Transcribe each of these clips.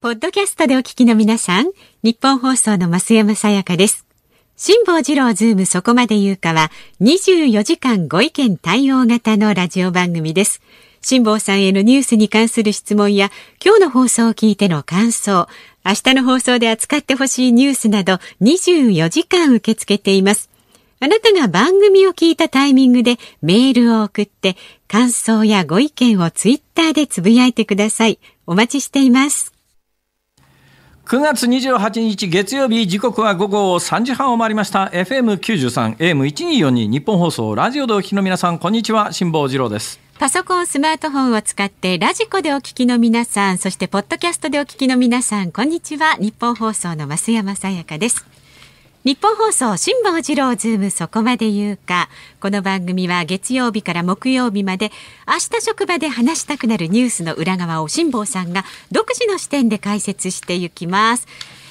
ポッドキャストでお聞きの皆さん、日本放送の増山さやかです。辛坊二郎ズームそこまで言うかは、24時間ご意見対応型のラジオ番組です。辛坊さんへのニュースに関する質問や、今日の放送を聞いての感想、明日の放送で扱ってほしいニュースなど、24時間受け付けています。あなたが番組を聞いたタイミングでメールを送って、感想やご意見をツイッターでつぶやいてください。お待ちしています。9月28日月曜日時刻は午後3時半を回りました FM93 AM1242 日本放送ラジオでお聞きの皆さんこんにちは辛坊治郎ですパソコンスマートフォンを使ってラジコでお聞きの皆さんそしてポッドキャストでお聞きの皆さんこんにちは日本放送の増山さやかです日本放送辛坊治郎ズームそこまで言うかこの番組は月曜日から木曜日まで明日職場で話したくなるニュースの裏側を辛坊さんが独自の視点で解説していきます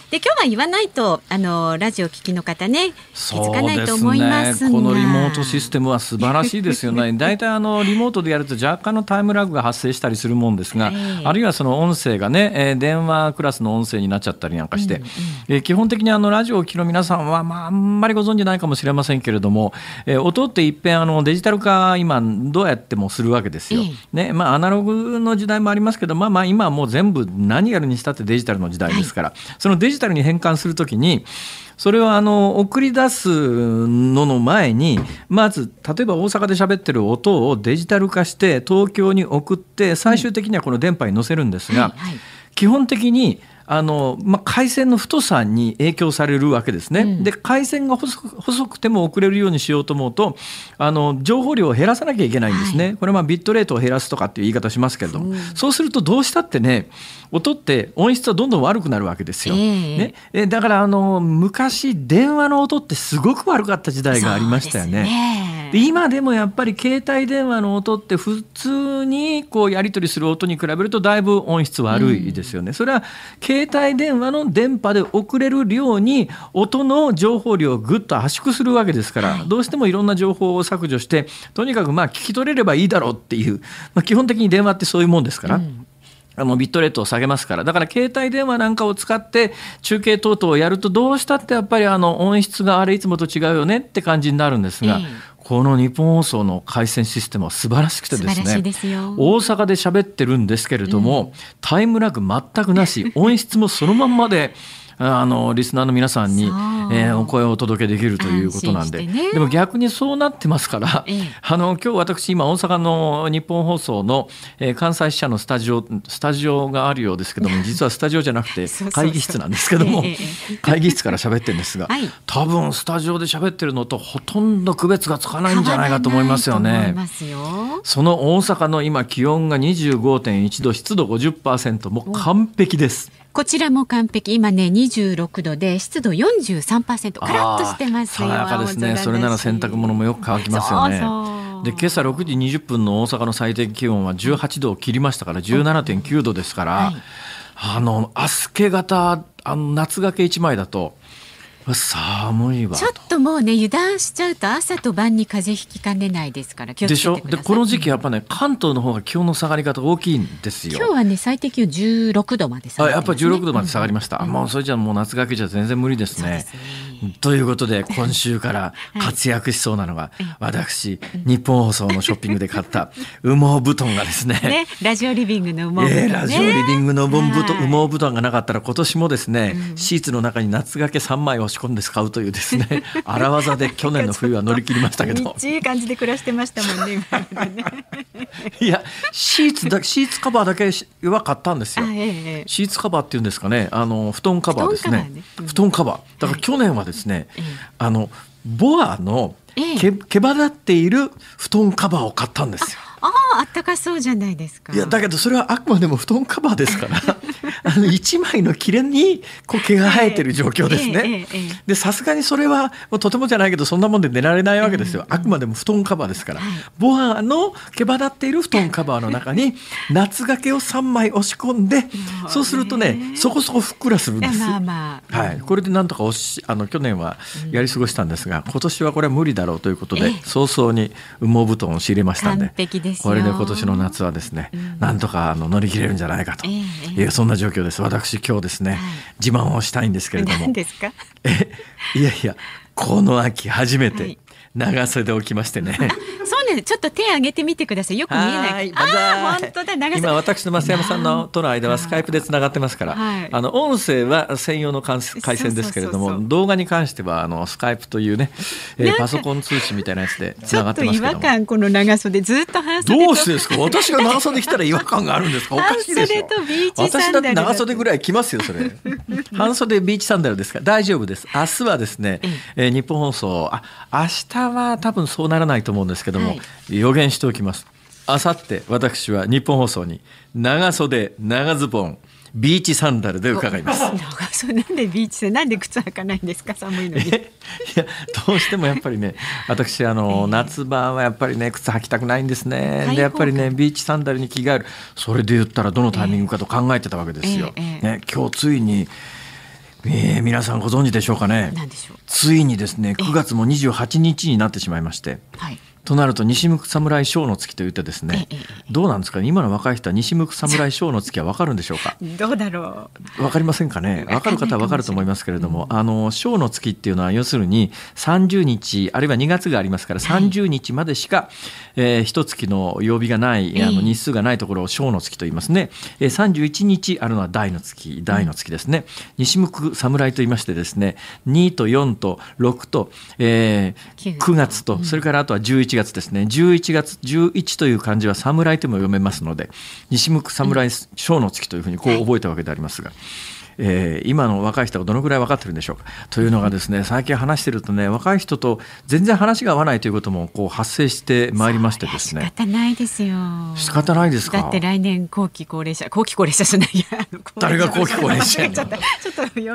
で今日は言わないとあのラジオ聞きの方ね気づかないと思いますが、ね、このリモートシステムは素晴らしいですよね。大体あのリモートでやると若干のタイムラグが発生したりするもんですが、あるいはその音声がね、えー、電話クラスの音声になっちゃったりなんかして、うんうん、えー、基本的にあのラジオを聴きの皆さんはまああんまりご存じないかもしれませんけれども、えー、音っていっぺんあのデジタル化今どうやってもするわけですよ。ね、まあアナログの時代もありますけど、まあまあ今はもう全部何やるにしたってデジタルの時代ですから、はい、そのデジジタルに変換するときにそれはあの送り出すのの前にまず例えば大阪で喋ってる音をデジタル化して東京に送って最終的にはこの電波に載せるんですが、基本的にあの、まあ、回線の太さに影響されるわけですね、うん、で回線が細く細くても送れるようにしようと思うとあの情報量を減らさなきゃいけないんですね、はい、これまあビットレートを減らすとかっていう言い方しますけれども、そうするとどうしたってね音って音質はどんどん悪くなるわけですよ、えー、ね、えだからあの昔電話の音ってすごく悪かった時代がありましたよね。で今でもやっぱり携帯電話の音って普通にこうやり取りする音に比べるとだいぶ音質悪いですよね、うん、それは携帯電話の電波で送れる量に音の情報量をぐっと圧縮するわけですから、はい、どうしてもいろんな情報を削除してとにかくまあ聞き取れればいいだろうっていう、まあ、基本的に電話ってそういうもんですから。うんあのビットレートを下げますから、だから携帯電話なんかを使って中継等々をやると、どうしたってやっぱりあの音質があれいつもと違うよねって感じになるんですが、この日本放送の回線システムは素晴らしくてですね大阪で喋ってるんですけれども、うん、タイムラグ全くなし 音質もそのまんまであのリスナーの皆さんに、えー、お声をお届けできるということなんで、ね、でも逆にそうなってますから、ええ、あの今日私今大阪の日本放送の、えー、関西支社のスタジオスタジオがあるようですけども 実はスタジオじゃなくて会議室なんですけども会議室から喋ってるんですが、はい、多分スタジオで喋ってるのとほとんど区別がつかないんじゃないかと思いますよね。その大阪の今気温が25.1度湿度50%もう完璧です。うんこちらも完璧。今ね、26度で、湿度43%。カラッとしてますよ。爽ですね。それなら洗濯物もよく乾きますよね。そうそうで、今朝6時20分の大阪の最低気温は18度を切りましたから、17.9度ですから、はい、あの、明日け型、あの夏がけ一枚だと、寒いわちょっともうね油断しちゃうと朝と晩に風邪ひきかねないですからでしょでこの時期やっぱね関東の方が気温の下がり方大きいんですよ今日はね最低気温16度まで下がりま、ね、やっぱ16度まで下がりました、うんもうそれじゃもう夏がけじゃ全然無理ですね、ね、ということで今週から 活躍しそうなのが、はい、私日本放送のショッピングで買った羽毛布団がですねね、ラジオリビングの羽毛布団、えー、ラジオリビングの羽毛布団がなかったら今年もですね、うん、シーツの中に夏がけ3枚をし込んで使うというですね 荒技で去年の冬は乗り切りましたけどいい感じで暮らしてましたもんね今ね いやシーツだシーツカバーだけは買ったんですよ、ええ、シーツカバーっていうんですかねあの布団カバーですね、ねうん、布団カバーだから去年はですね、はい、あのボアのけ、ええ、毛羽立っている布団カバーを買ったんですよああ、あったかそうじゃないですか。いや、だけど、それはあくまでも布団カバーですから。あの1枚の切れにこう毛が生えてる状況ですね。でさすがにそれはもうとてもじゃないけどそんなもんで寝られないわけですよ、あくまでも布団カバーですから、ボアの毛羽立っている布団カバーの中に 夏掛けを3枚押し込んでそうするとねそこそこふっくらするんです。はい、これでなんとかおしあの去年はやり過ごしたんですが、今年はこれは無理だろうということで、早々に羽毛布団を仕入れましたんでですこれで今年の夏はですね、なんとかあの乗り切れるんじゃないかという、そんな状況状況です私今日ですね、はい、自慢をしたいんですけれどもえいやいやこの秋初めて長袖を着ましてね、そ うなちょっと手上げてみてください。よく見えない。あ本当だ。今私と増山さんのとの間はスカイプでつながってますから、あの音声は専用の回線ですけれども、動画に関してはあのスカイプというね、えー、パソコン通信みたいなやつでつながってますけど違和感この長袖ずっと半袖どうしてですか。私が長袖着たら違和感があるんですか。おかしいでしょ。私だって長袖ぐらい着ますよそれ。半袖ビーチサンダルですか。大丈夫です。明日はですね、えー、日本放送あ明日は多分そうならないと思うんですけども、予言しておきます。あさって私は日本放送に長袖長ズボンビーチサンダルで伺います。長袖なんでビーチでなんで靴履かないんですか寒いのに。いやどうしてもやっぱりね私あの、えー、夏場はやっぱりね靴履きたくないんですね。でやっぱりねビーチサンダルに着替えるそれで言ったらどのタイミングかと考えてたわけですよ。えーえー、ね今日ついに。えー、皆さんご存知でしょうかねうついにですね9月も28日になってしまいまして、はい、となると西向く侍小の月というとですね、どうなんですかね今の若い人は西向く侍小の月は分かるんでしょうかどうだろう分かりませんかね分かる方は分かると思いますけれども、うん、あの小の月っていうのは要するに30日あるいは2月がありますから30日までしか、はい、えー、月の曜日がないあの日数がないところを小の月と言いますね、えー、31日あるのは大の月大の月ですね、うん、西向く侍と言いましてですね2と4と6と、えー、9月と、うん、それからあとは11月11月ですね11月11という漢字は侍とも読めますので西向く侍小の月というふうにこう覚えたわけでありますが。えー、今の若い人がどのくらい分かってるんでしょうか。というのがですね最近話してるとね若い人と全然話が合わないということもこう発生してまいりましてですね。仕方ないですよ。仕方ないですか。だって来年後期高齢者後期高齢者じゃない 誰が後期高齢者や。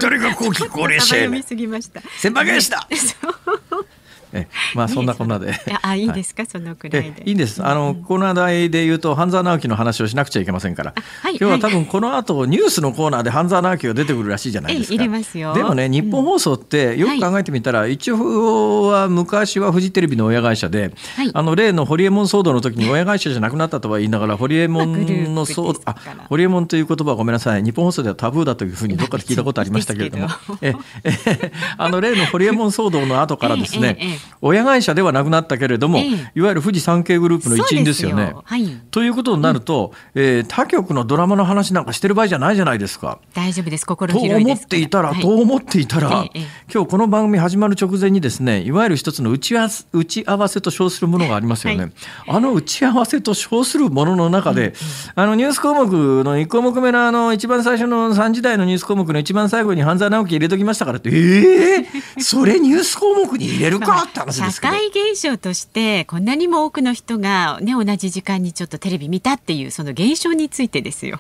誰が後期高齢者。やまんした。狭した。えまあそんなこんなであいいですか、そのくらいでいいんですあの、うこの話題で言うと半沢直樹の話をしなくちゃいけませんから、今日は多分この後ニュースのコーナーで半沢直樹が出てくるらしいじゃないですか、でもね日本放送ってよく考えてみたら、一応は昔はフジテレビの親会社で、あの例のホリエモン騒動の時に親会社じゃなくなったとは言いながらホリエモンの騒動あホリエモンという言葉はごめんなさい日本放送ではタブーだというふうにどっかで聞いたことありましたけれどもええあの例のホリエモン騒動の後からですね、親会社ではなくなったけれども、えー、いわゆる富士三景グループの一員ですよね。よはい、ということになると、うん、えー、他局のドラマの話なんかしてる場合じゃないじゃないですか。大丈夫です心広いと思っていたら、はい、と思っていたら、今日この番組始まる直前にですねいわゆる一つの打ち合打ち合わせと称するものがありますよね。はい、あの打ち合わせと称するものの中で、うんうん、あのニュース項目の1項目目のあの一番最初の3時台のニュース項目の一番最後に半沢直樹入れときましたからってええー、それニュース項目に入れるか社会現象としてこんなにも多くの人が、ね、同じ時間にちょっとテレビ見たっていうその現象についてですよ。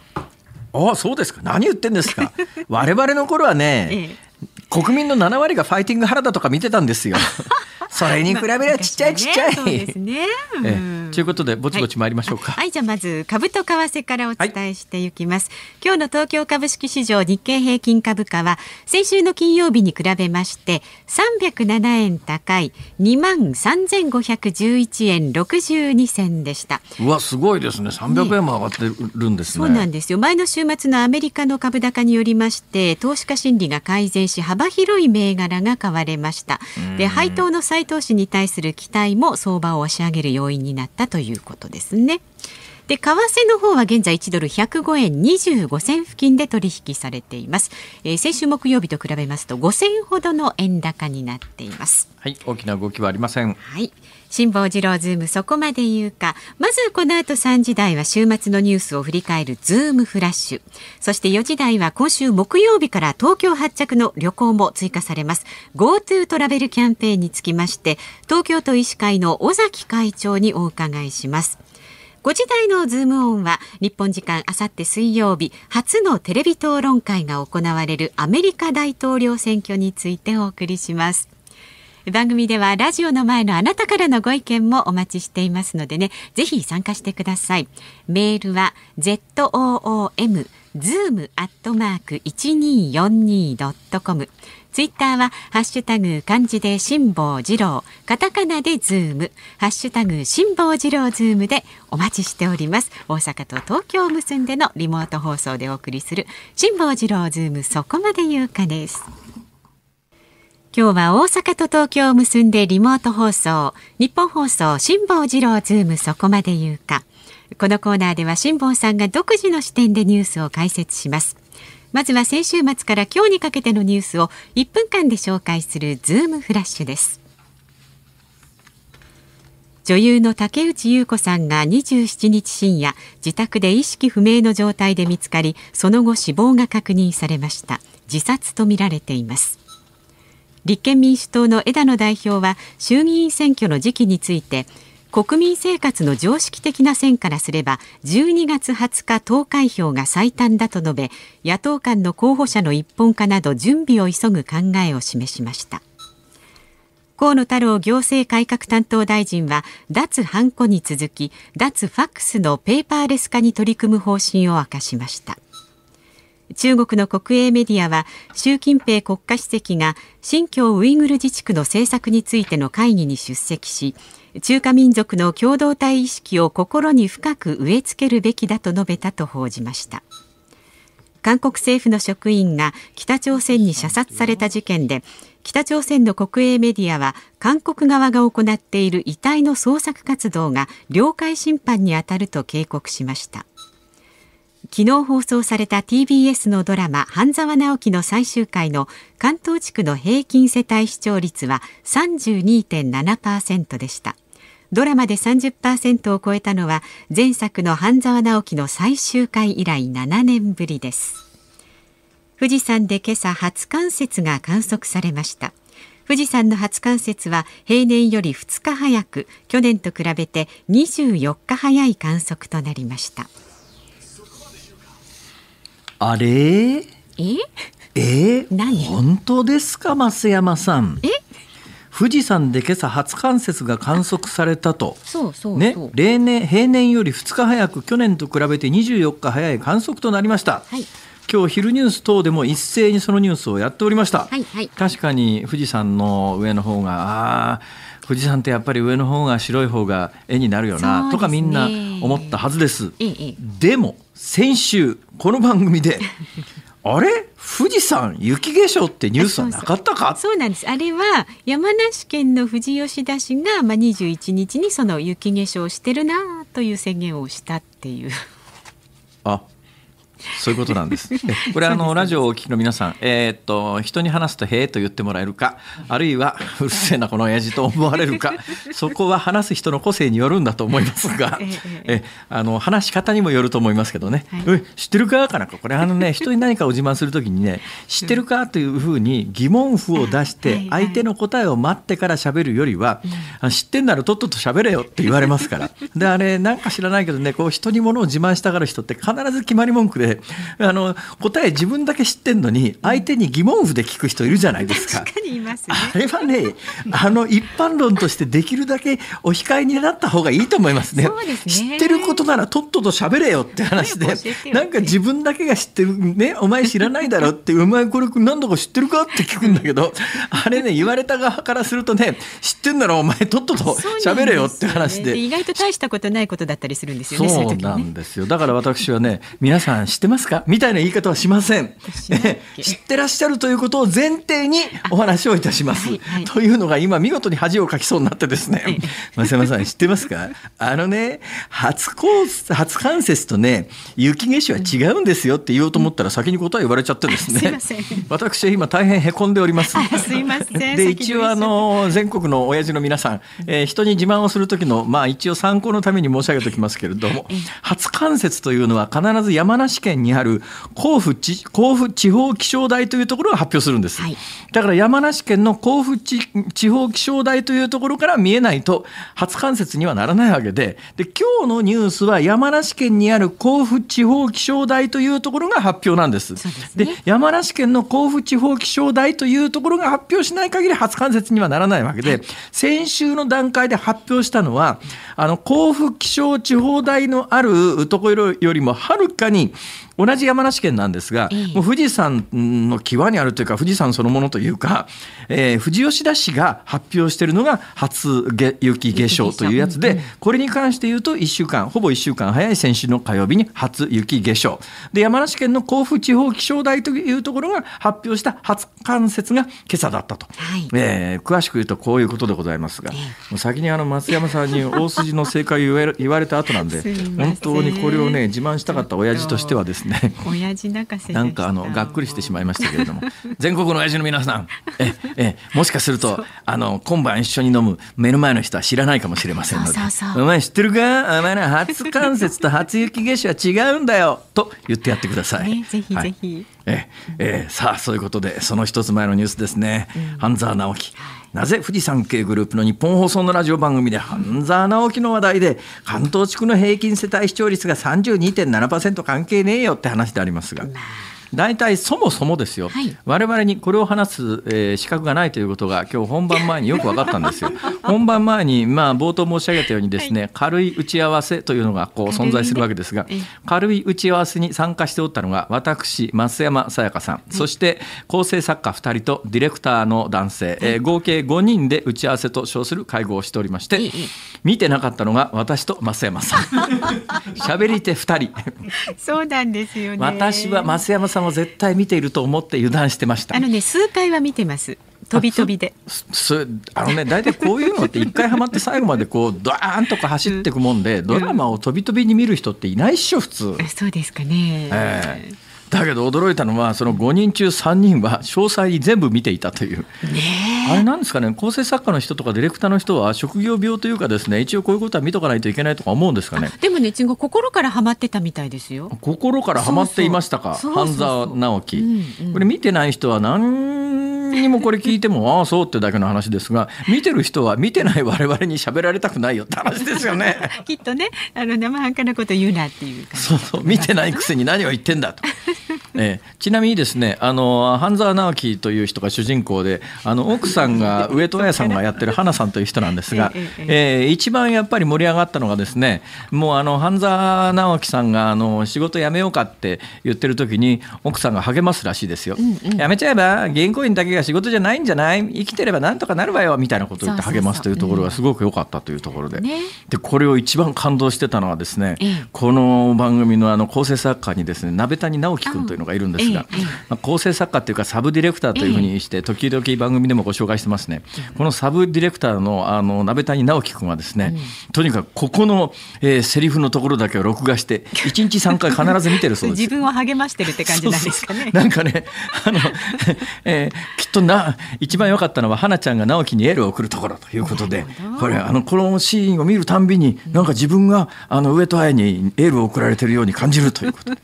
ああそうですか何言ってんですか 我々の頃はね、ええ、国民の7割がファイティング原田とか見てたんですよ。それに比べればちっちゃいちっちゃい。まそうですね、うんということでぼちぼち参りましょうか、はい、はい、じゃあまず株と為替からお伝えしていきます、はい、今日の東京株式市場日経平均株価は先週の金曜日に比べまして307円高い2万3511円62銭でしたうわすごいですね300円も上がってるんです、ねね、そうなんですよ前の週末のアメリカの株高によりまして投資家心理が改善し幅広い銘柄が買われましたで配当の再投資に対する期待も相場を押し上げる要因になったったということですね。で為替の方は現在1ドル105円25銭付近で取引されています、えー、先週木曜日と比べますと5銭ほどの円高になっていますはい大きな動きはありませんはい辛坊治郎ズームそこまで言うかまずこの後3時台は週末のニュースを振り返るズームフラッシュそして4時台は今週木曜日から東京発着の旅行も追加されます GoTo トラベルキャンペーンにつきまして東京都医師会の尾崎会長にお伺いします5時台のズームオンは日本時間あさって水曜日初のテレビ討論会が行われるアメリカ大統領選挙についてお送りします番組ではラジオの前のあなたからのご意見もお待ちしていますのでねぜひ参加してくださいメールは ZOOM zoom アットマーク一二四二ドットコム。ツイッターはハッシュタグ漢字で辛坊治郎、カタカナでズーム、ハッシュタグ辛坊治郎ズームでお待ちしております。大阪と東京を結んでのリモート放送でお送りする辛坊治郎ズームそこまで言うかです。今日は大阪と東京を結んでリモート放送日本放送辛坊治郎ズームそこまで言うかこのコーナーでは辛坊さんが独自の視点でニュースを解説しますまずは先週末から今日にかけてのニュースを1分間で紹介するズームフラッシュです女優の竹内優子さんが27日深夜自宅で意識不明の状態で見つかりその後死亡が確認されました自殺とみられています立憲民主党の枝野代表は衆議院選挙の時期について国民生活の常識的な線からすれば12月20日投開票が最短だと述べ野党間の候補者の一本化など準備を急ぐ考えを示しました河野太郎行政改革担当大臣は脱ハンコに続き脱ファックスのペーパーレス化に取り組む方針を明かしました中国の国営メディアは習近平国家主席が新疆ウイグル自治区の政策についての会議に出席し中華民族の共同体意識を心に深く植え付けるべきだと述べたと報じました韓国政府の職員が北朝鮮に射殺された事件で北朝鮮の国営メディアは韓国側が行っている遺体の捜索活動が領海侵犯にあたると警告しました昨日放送された TBS のドラマ「半沢直樹」の最終回の関東地区の平均世帯視聴率は32.7%でしたドラマで30%を超えたのは前作の「半沢直樹」の最終回以来7年ぶりです富士山で今朝初冠雪が観測されました富士山の初冠雪は平年より2日早く去年と比べて24日早い観測となりましたあれええ何本当ですか増山さんえ富士山で今朝初冠雪が観測されたとそうそうね、例年平年より2日早く去年と比べて24日早い観測となりました、はい、今日昼ニュース等でも一斉にそのニュースをやっておりました、はいはい、確かに富士山の上の方があ富士山ってやっぱり上の方が白い方が絵になるよな、ね、とかみんな思ったはずです。いいでも先週この番組で あれ富士山雪化粧ってニュースはなかったかそうなんですあれは山梨県の富士吉田市が、まあ、21日にその雪化粧してるなという宣言をしたっていう。そういうことなん です。これあのラジオをお聞きの皆さん、えー、っと人に話すとへえと言ってもらえるか、あるいは うるせえなこの親父と思われるか、そこは話す人の個性によるんだと思いますが、えあの話し方にもよると思いますけどね。はい、知ってるかかなんかこれあのね人に何かを自慢するときにね、知ってるかというふうに疑問符を出して相手の答えを待ってから喋るよりは、知ってんならとっとと喋れよって言われますから。であれなんか知らないけどね、こう人にものを自慢したがる人って必ず決まり文句であの答え自分だけ知ってんのに相手に疑問符で聞く人いるじゃないですか。確かにいます、ね、あれはねあの一般論としてできるだけお控えになった方がいいと思いますね。すね知ってることならとっとと喋れよって話でなんか自分だけが知ってるねお前知らないだろってお前これ何度か知ってるかって聞くんだけどあれね言われた側からするとね知ってんならお前とっとと喋れよって話で、ね、意外と大したことないことだったりするんですよねそうなんですよ、ね、だから私はね皆さん知ってますかみたいな言い方はしません。知ってらっしゃるということを前提にお話をいたします。はいはい、というのが今見事に恥をかきそうになってですね、増山さん知ってますかあのね初コー初関節とね雪景色は違うんですよって言おうと思ったら先に答え言われちゃってですね、私は今大変へこんでおります。すいません で一応あの全国の親父の皆さん、えー、人に自慢をする時のまあ一応参考のために申し上げておきますけれども初関節というのは必ず山梨県県にある甲府甲府地方気象台というところが発表するんです。はいだから山梨県の甲府地方気象台というところから見えないと初冠雪にはならないわけでで今日のニュースは山梨県にある甲府地方気象台というところが発表なんです。で、ね、山梨県の甲府地方気象台というところが発表しない限り初冠雪にはならないわけで、先週の段階で発表したのはあの甲府気象地方台のあるところよりもはるかに同じ山梨県なんですが、もう富士山の際にあるというか富士山そのものというか、えー、富士吉田市が発表しているのが初雪化粧というやつで、これに関して言うと1週間ほぼ1週間早い先週の火曜日に初雪化粧で山梨県の甲府地方気象台というところが発表した初冠雪が今朝だったと、はい、えー、詳しく言うとこういうことでございますが、先にあの松山さんに大筋の正解を言われた後なんで 本当にこれをね自慢したかった親父としてはですねね。親父泣かせなんかあのがっくりしてしまいましたけれども、全国の親父の皆さん、ええもしかするとあの今晩一緒に飲む目の前の人は知らないかもしれませんので、お前知ってるか？お前の初関節と初雪化粧は違うんだよと言ってやってください。ぜひぜひ。い、ええさあそういうことでその一つ前のニュースですね。半沢直樹。なぜ富士山系グループの日本放送のラジオ番組で半沢直樹の話題で関東地区の平均世帯視聴率が32.7%関係ねえよって話でありますが。まあ大体そもそもですよ、はい、我々にこれを話す、えー、資格がないということが今日本番前によく分かったんですよ 本番前に、まあ、冒頭申し上げたようにですね、はい、軽い打ち合わせというのがこう存在するわけですが、軽い打ち合わせに参加しておったのが私増山さやかさん、はい、そして構成作家2人とディレクターの男性、えー、合計5人で打ち合わせと称する会合をしておりまして、見てなかったのが私と増山さん 喋り手2人そうなんですよね私は増山さんんは絶対見ていると思って油断してましたあのね数回は見てます飛び飛びです、あのね大体こういうのって一回はまって最後までこう ドーンとか走っていくもんで、ドラマを飛び飛びに見る人っていないっしょ普通、そうですかね、えーだけど驚いたのはその5人中3人は詳細に全部見ていたという、あれなんですかね構成作家の人とかディレクターの人は職業病というかですね一応こういうことは見とかないといけないとか思うんですかねでもねちんご心からハマってたみたいですよ心からハマっていましたか半沢直樹、これ見てない人は何にもこれ聞いても、ああ、そうってだけの話ですが、見てる人は見てない我々に喋られたくないよって話ですよね。きっとね、あの生半可なこと言うなっていうそうそう、見てないくせに何を言ってんだと。えー、ちなみにですねあの半沢直樹という人が主人公であの奥さんが上戸彩さんがやってる花さんという人なんですが、えー、一番やっぱり盛り上がったのがですねもうあの半沢直樹さんがあの仕事辞めようかって言ってる時に奥さんが励ますらしいですよ。辞、うん、めちゃえば銀行員だけが仕事じゃないんじゃない生きてればなんとかなるわよみたいなことを言って励ますというところがすごく良かったというところで,、でこれを一番感動してたのはですね、この番組のあの構成作家にですね鍋谷直樹君というのがいるんですが、まあ、構成作家というかサブディレクターというふうにして時々番組でもご紹介してますねこのサブディレクターのあの鍋谷直樹君はですね、とにかくここの、えー、セリフのところだけを録画して1 日3回必ず見てるそうです自分を励ましてるって感じなんですかねなんかねあの、えー、きっとな一番良かったのは花ちゃんが直樹にエールを送るところということでこれあのこのシーンを見るたんびになんか自分があの上戸彩にエールを送られてるように感じるということで。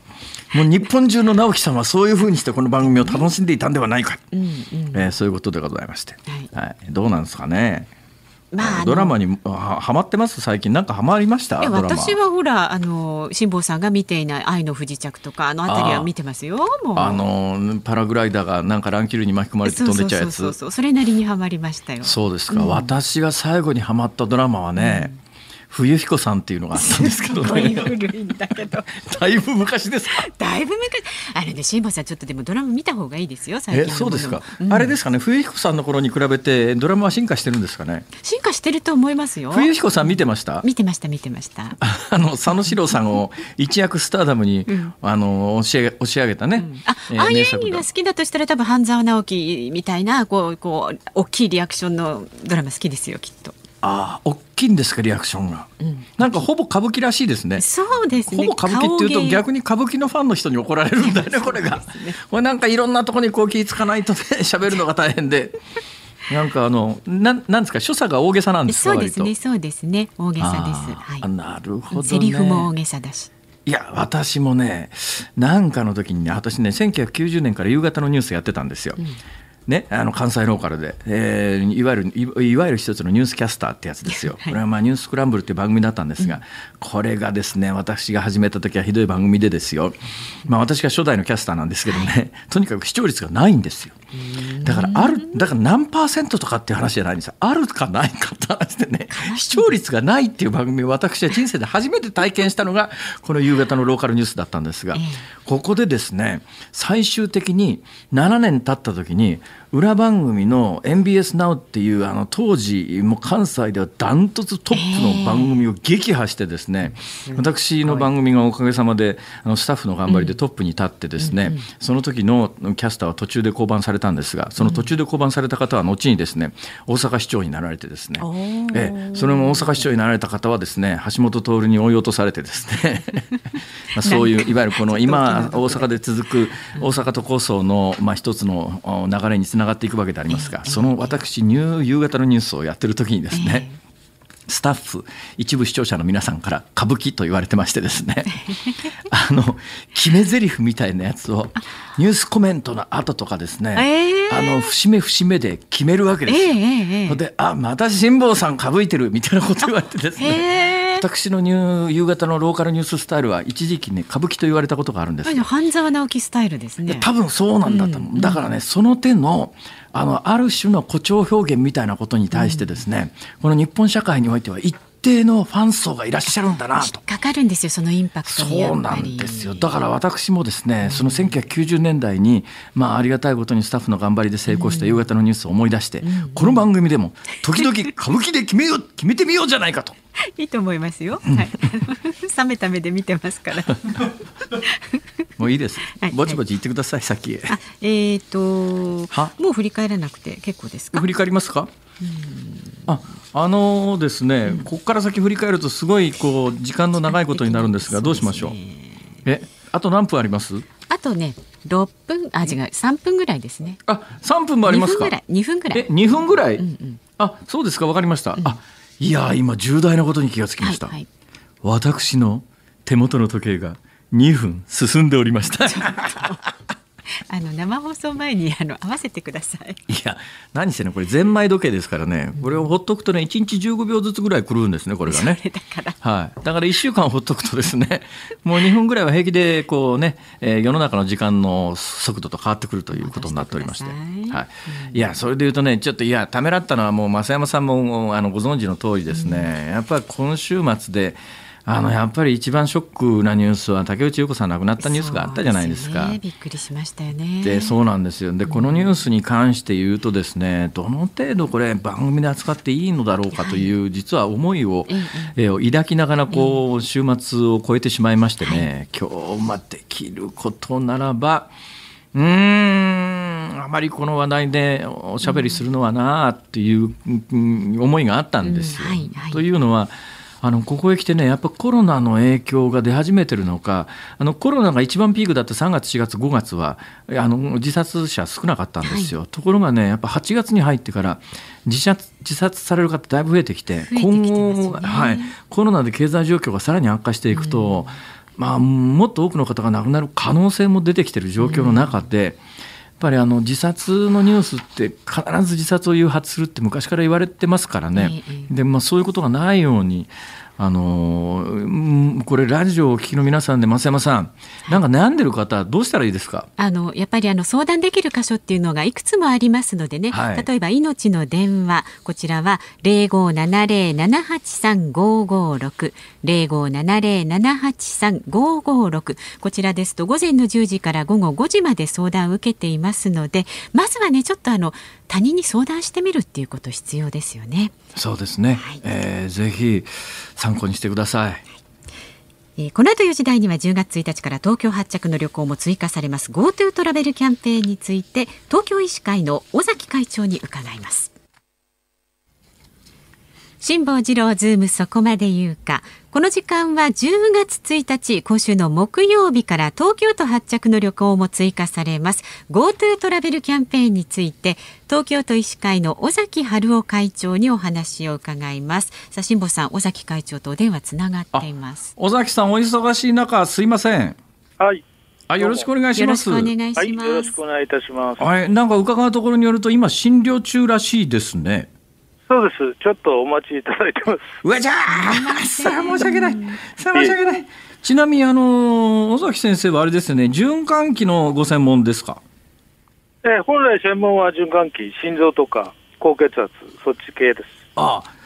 もう日本中の直樹さんはそういうふうにしてこの番組を楽しんでいたんではないか、うんうん、えー、そういうことでございまして、はい、はい、どうなんですかね。まあ、ドラマにはまってます最近なんかはまりました私はほらあの辛坊さんが見ていない「愛の不時着」とかあの辺りは見てますよあのパラグライダーがなんか乱気流に巻き込まれて飛んでちゃうやつそれなりにはまりましたよそうですか、うん、私が最後にはまったドラマはね、うん冬彦さんっていうのがあったんですけど、ね、古いんだけど だいぶ昔ですかだいぶ昔あれね辛坊さんちょっとでもドラマ見た方がいいですよ最近そうですか、うん、あれですかね冬彦さんの頃に比べてドラマは進化してるんですかね進化してると思いますよ冬彦さん見てました見てました見てました あの佐野史郎さんを一躍スターダムに、うん、あの押し上げ押し上げたね、うん、あ、えー、ああいう演技が好きだとしたら多分半沢直樹みたいなこうこう大きいリアクションのドラマ好きですよきっとああ、大きいんですか、リアクションが。うん、なんかほぼ歌舞伎らしいですね。そうですね。ほぼ歌舞伎っていうと、逆に歌舞伎のファンの人に怒られるんだよね、これが。ね、これなんかいろんなとこにこう気ぃつかないとね、喋るのが大変で。なんかあの、ななんですか、所作が大げさなんですそうですね、そうですね、大げさです。はい、なるほど、ね、セリフも大げさだし。いや私もねなんかの時にね私ね1990年から夕方のニュースやってたんですよ、うん、ね、あの関西ローカルで、えー、いわゆるいわゆる一つのニュースキャスターってやつですよ、これはまあ「ニュースクランブル」っていう番組だったんですが、これがですね私が始めた時はひどい番組でですよ、まあ、私が初代のキャスターなんですけどね、とにかく視聴率がないんですよ。だからあるだから何パーセントとかっていう話じゃないんですよあるかないかって話でね視聴率がないっていう番組を私は人生で初めて体験したのがこの夕方のローカルニュースだったんですが、ここでですね最終的に7年経った時に裏番組の n b s Now っていうあの当時もう関西ではダントツトップの番組を撃破してですね、えー、私の番組がおかげさまであのスタッフの頑張りでトップに立ってですね、うん、その時のキャスターは途中で降板されたんですがその途中で降板された方は後にですね大阪市長になられてですね、えそれも大阪市長になられた方はですね橋本徹に追い落とされてですね まあそういういわゆるこの今大阪で続く大阪都構想のまあ一つの流れにつながっていくわけでありますが、その私ニュー夕方のニュースをやってる時にですね、スタッフ一部視聴者の皆さんから歌舞伎と言われてましてですね あの決め台詞みたいなやつをニュースコメントの後とかですね、えー、あの節目節目で決めるわけですよ。えーえー、で「あまた辛坊さんかぶいてる」みたいなこと言われてですね、私のニュー夕方のローカルニューススタイルは一時期ね歌舞伎と言われたことがあるんです半沢直樹スタイルですね多分そうなんだと思う、うん、だからねその手のあのある種の誇張表現みたいなことに対してですね、うん、この日本社会においては一定のファン層がいらっしゃるんだなと。かかるんですよ、そのインパクトそうなんですよ。だから私もですね、うん、その1990年代に、まあ、ありがたいことにスタッフの頑張りで成功した夕方のニュースを思い出して、うん、この番組でも、時々歌舞伎で決めよう、決めてみようじゃないかと。いいと思いますよ。はい、冷めた目で見てますから。もういいです。ぼちぼち言ってください、先へ。えっ、ー、と、もう振り返らなくて結構ですか。振り返りますか。あ、あのですね、ここから先振り返るとすごいこう時間の長いことになるんですが、どうしましょう。え、あと何分あります？あとね、六分あ違う三分ぐらいですね。あ、三分もありますか？二分ぐらい。二分ぐらい。あ、そうですか。わかりました。あ、いや今重大なことに気がつきました。はい私の手元の時計が二分進んでおりました。あの生放送前にあの合わせてください。いや何せねこれゼンマイ時計ですからね、これをほっとくとね1日15秒ずつぐらいくるんですねこれがね。だからはい。だから1週間ほっとくとですね、もう2分ぐらいは平気でこうね、えー、世の中の時間の速度と変わってくるということになっておりまして、いはい。いやそれで言うとねちょっといやためらったのはもう増山さんもあのご存知の通りですね、やっぱり今週末で。あのやっぱり一番ショックなニュースは竹内優子さん亡くなったニュースがあったじゃないですか。すね、びっくりしましたよね。でそうなんですよ。でこのニュースに関して言うとですねどの程度これ番組で扱っていいのだろうかという、実は思いを、え抱きながらこう週末を超えてしまいましてね、はい、今日まできることならばうーんあまりこの話題でおしゃべりするのはなあっていう、思いがあったんですよ。はいはい、というのは。あのここへ来てね、やっぱコロナの影響が出始めてるのか、あのコロナが一番ピークだった3月、4月、5月はあの自殺者少なかったんですよ、はい、ところがね、やっぱ8月に入ってから自殺、自殺される方、だいぶ増えてきて、ね、今後、はい、コロナで経済状況がさらに悪化していくと、うん、まあ、もっと多くの方が亡くなる可能性も出てきてる状況の中で。うんぱりあの自殺のニュースって必ず自殺を誘発するって昔から言われてますからね、でまあ、そういうことがないようにあのこれラジオを聞きの皆さんで増山さん、なんか悩んでる方どうしたらいいですか。あのやっぱりあの相談できる箇所っていうのがいくつもありますのでね。はい、例えば命の電話こちらは零五七零七八三五五六零五七零七八三五五六こちらですと午前の十時から午後五時まで相談を受けていますので、まずはねちょっとあの他人に相談してみるっていうこと必要ですよねそうですね、はい、えー、ぜひ参考にしてください、はいえー、この後4時台には10月1日から東京発着の旅行も追加されます GoTo トラベルキャンペーンについて東京医師会の尾崎会長に伺います辛坊治郎ズームそこまで言うか。この時間は10月1日、今週の木曜日から東京都発着の旅行も追加されます GoTo トラベルキャンペーンについて、東京都医師会の尾崎春夫会長にお話を伺います。さあ、辛坊さん、尾崎会長とお電話つながっています。尾崎さん、お忙しい中、すいません。はい。あ、よろしくお願いします。よろしくお願いします。はい、よろしくお願いいたします。はい、なんか伺うところによると、今診療中らしいですね。そうです。ちょっとお待ちいただいてます。うわじゃあ、さあ申し訳ない。さあ申し訳ない。ちなみにあの尾崎先生はあれですよね。循環器のご専門ですか。えー、本来専門は循環器、心臓とか高血圧、そっち系です。ああ。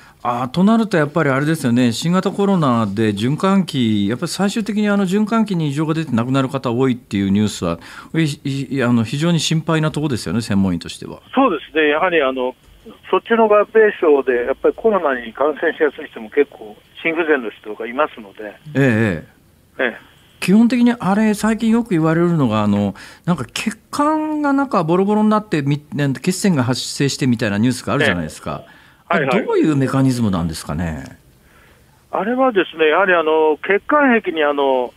あとなると、やっぱりあれですよね、新型コロナで循環器、やっぱり最終的にあの循環器に異常が出て亡くなる方多いっていうニュースは、あの非常に心配なところですよね、専門医としては。そうですね、やはりあのそっちの合併症で、やっぱりコロナに感染しやすい人も結構、心不全の人がいますので。ええええ、基本的にあれ、最近よく言われるのが、あのなんか血管がなんかボロボロになって、血栓が発生してみたいなニュースがあるじゃないですか、あれ、はいはい、どういうメカニズムなんですかね。あれはですね、やはりあの血管壁にあの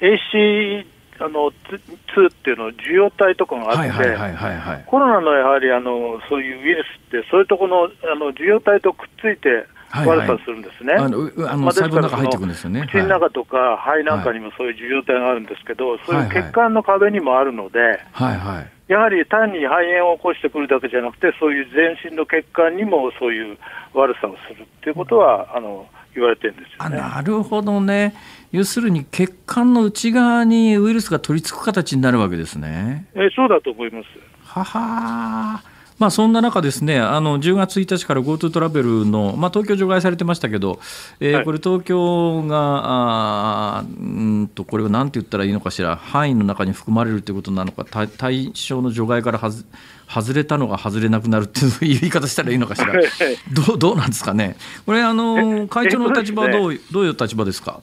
ACE あの 2, っていうの、受容体とかがあって、コロナのやはりあのそういうウイルスって、そういうところのあの受容体とくっついて、悪さするんですね。はいの、細胞の中入ってくるんですよね。口の中とか、肺なんかにもそういう受容体があるんですけど、はい、そういう血管の壁にもあるので、はいはい、やはり単に肺炎を起こしてくるだけじゃなくて、そういう全身の血管にもそういう悪さをするっていうことは、あの、言われてるんですよ、ね、なるほどね。要するに血管の内側にウイルスが取り付く形になるわけですね。えそうだと思います。ははまあ、そんな中、ですねあの10月1日から GoTo トラベルの、まあ、東京除外されてましたけど、えー、これ、東京が、あうんとこれをなんて言ったらいいのかしら、範囲の中に含まれるということなのか、対象の除外からはず外れたのが外れなくなるっていう言い方したらいいのかしら、どうどうなんですかね、これ、あの会長の立場はどう,、どういう立場ですか。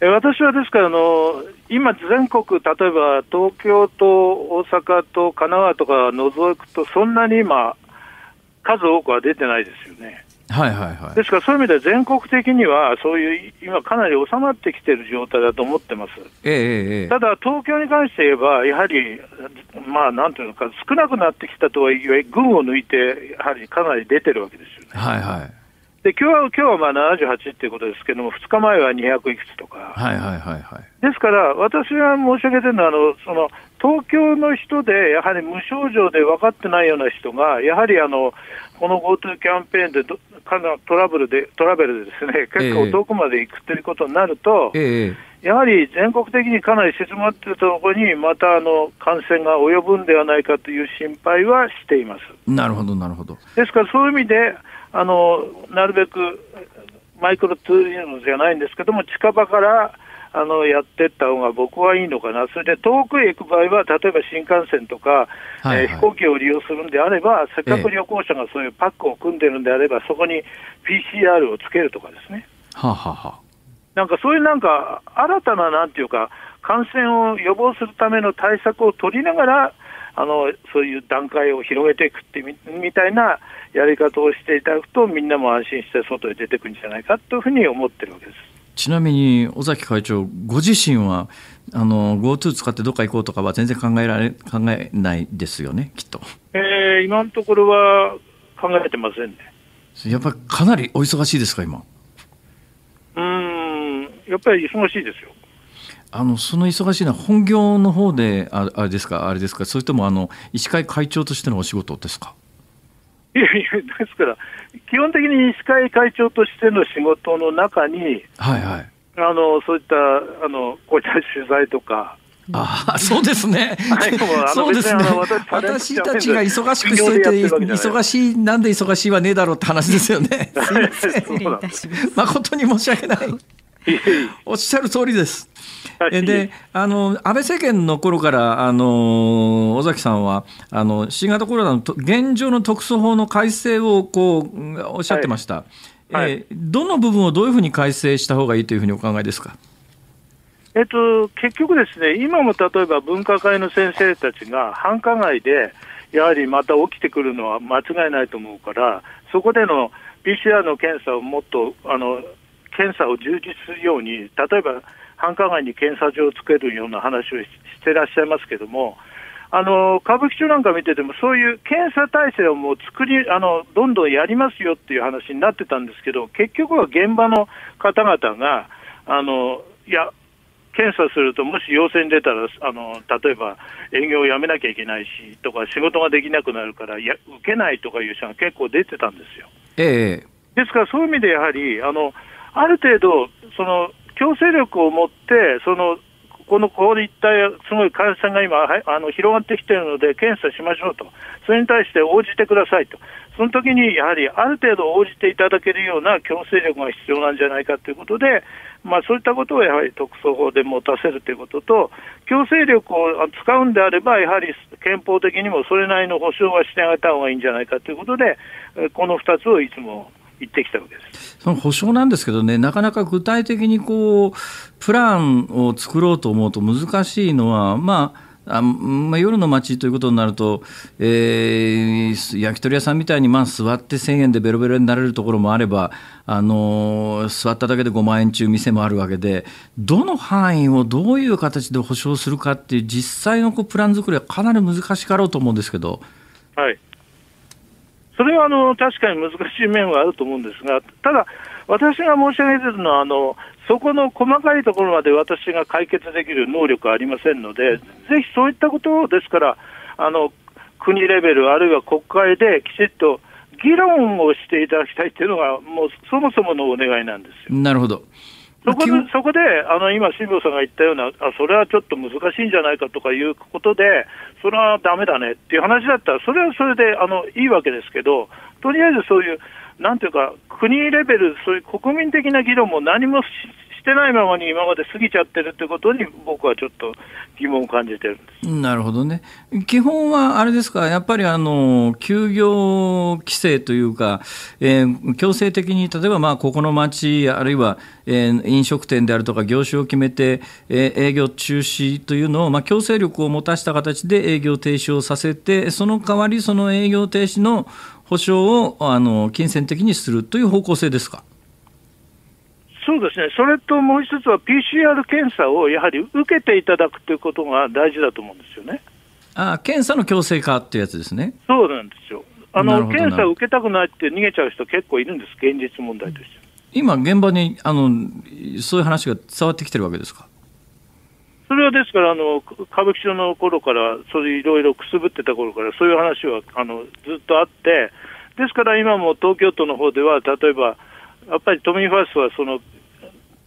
私はですからあの、今、全国、例えば東京と大阪と神奈川とか除くと、そんなに今、数多くは出てないですよね。はいはいはい、ですから、そういう意味では全国的には、そういう、今、かなり収まってきてる状態だと思ってます、えええ、ただ、東京に関して言えば、やはり、まあ、なんていうのか、少なくなってきたとはいえ、群を抜いて、やはりかなり出てるわけですよね。はいはいで今日は今日はまあ78っていうことですけども、2日前は200いくつとか、はいはいはいはい、ですから、私が申し上げてるのはあのその、東京の人で、やはり無症状で分かってないような人が、やはりあのこの GoTo キャンペーンでかのトラブルでトラベルでですね結構遠くまで行くということになると、えやはり全国的にかなり静まっているところにまたあの感染が及ぶんではないかという心配はしています。なるほどなるほどですからそういう意味であのなるべくマイクロツーリズムじゃないんですけども近場からあのやっていった方が僕はいいのかな、それで遠くへ行く場合は、例えば新幹線とか、はいはい、えー、飛行機を利用するんであれば、せっかく旅行者がそういうパックを組んでるんであれば、そこに PCR をつけるとかですね。はははなんかそういうなんか、新たななんていうか、感染を予防するための対策を取りながら、あのそういう段階を広げていくってみみたいなやり方をしていただくと、みんなも安心して外へ出てくるんじゃないかというふうに思ってるわけです。ちなみに尾崎会長ご自身はあの GoTo 使ってどっか行こうとかは全然考えられ考えないですよねきっと。えー、今のところは考えてませんね。やっぱりかなりお忙しいですか今。うんやっぱり忙しいですよ。あのその忙しいのは本業の方でああれですかあれですかそれともあの医師会会長としてのお仕事ですか。いやいやですから基本的に医師会会長としての仕事の中に、はいはい、あのそういったあのこういった取材とか。ああそうですね。はい、そうですね。私たちが忙しくしてて、忙しい、なんで忙しいはねえだろうって話ですよね。誠に申し訳ない。おっしゃる通りです。であの安倍政権の頃からあの尾崎さんはあの新型コロナの現状の特措法の改正をこうおっしゃってました、はい、えー、どの部分をどういうふうに改正した方がいいというふうにお考えですか。えっと、結局ですね、今も例えば分科会の先生たちが繁華街で、やはりまた起きてくるのは間違いないと思うから、そこでの PCR の検査をもっと、あの検査を充実するように、例えば繁華街に検査場をつけるような話をしてらっしゃいますけども、あの歌舞伎町なんか見てても、そういう検査体制をもう作りあの、どんどんやりますよっていう話になってたんですけど、結局は現場の方々が、あのいや、検査すると、もし陽性に出たらあの、例えば営業をやめなきゃいけないしとか、仕事ができなくなるからや、受けないとかいう人が結構出てたんですよ。ええ、ですから、そういう意味でやはり、あのある程度、その強制力を持って、そのこのこ一帯、すごい感染が今、あの広がってきているので、検査しましょうと、それに対して応じてくださいと、その時にやはりある程度応じていただけるような強制力が必要なんじゃないかということで、まあ、そういったことをやはり特措法で持たせるということと、強制力を使うんであれば、やはり憲法的にもそれなりの保障はしてあげた方がいいんじゃないかということで、この2つをいつも行ってきたわけですその補償なんですけどね、なかなか具体的にこうプランを作ろうと思うと難しいのは、まあ、あまあ、夜の街ということになると、えー、焼き鳥屋さんみたいにまあ座って1000円でベロベロになれるところもあれば、あのー、座っただけで5万円中店もあるわけでどの範囲をどういう形で保証するかっていう実際のこうプラン作りはかなり難しかろうと思うんですけど。はいそれはあの確かに難しい面はあると思うんですが、ただ、私が申し上げているのはあの、そこの細かいところまで私が解決できる能力はありませんので、ぜひそういったことを、ですからあの、国レベル、あるいは国会できちっと議論をしていただきたいというのが、もうそもそものお願いなんですよ。なるほどそこでそこであの今、辛坊さんが言ったようなあ、それはちょっと難しいんじゃないかとかいうことで、それはだめだねっていう話だったら、それはそれであのいいわけですけど、とりあえずそういう、なんていうか、国レベル、そういう国民的な議論も何もしてないままに今まで過ぎちゃってるってことに、僕はちょっと疑問を感じてるんですなるほどね、基本はあれですか、やっぱりあの休業規制というか、えー、強制的に例えばまあここの町、あるいは、えー、飲食店であるとか、業種を決めて、えー、営業中止というのを、まあ、強制力を持たせた形で営業停止をさせて、その代わり、その営業停止の保証をあの金銭的にするという方向性ですか。そうですね、それともう一つは PCR 検査をやはり受けていただくということが大事だと思うんですよね。あ検査の強制化っていうやつですね。そうなんですよ。あの検査を受けたくないって逃げちゃう人結構いるんです、現実問題として。今現場にあのそういう話が伝わってきてるわけですか。それはですからあの歌舞伎町の頃からそれいろいろくすぶってた頃からそういう話はあのずっとあって、ですから今も東京都の方では例えば。やっぱり都民ファーストはそのっ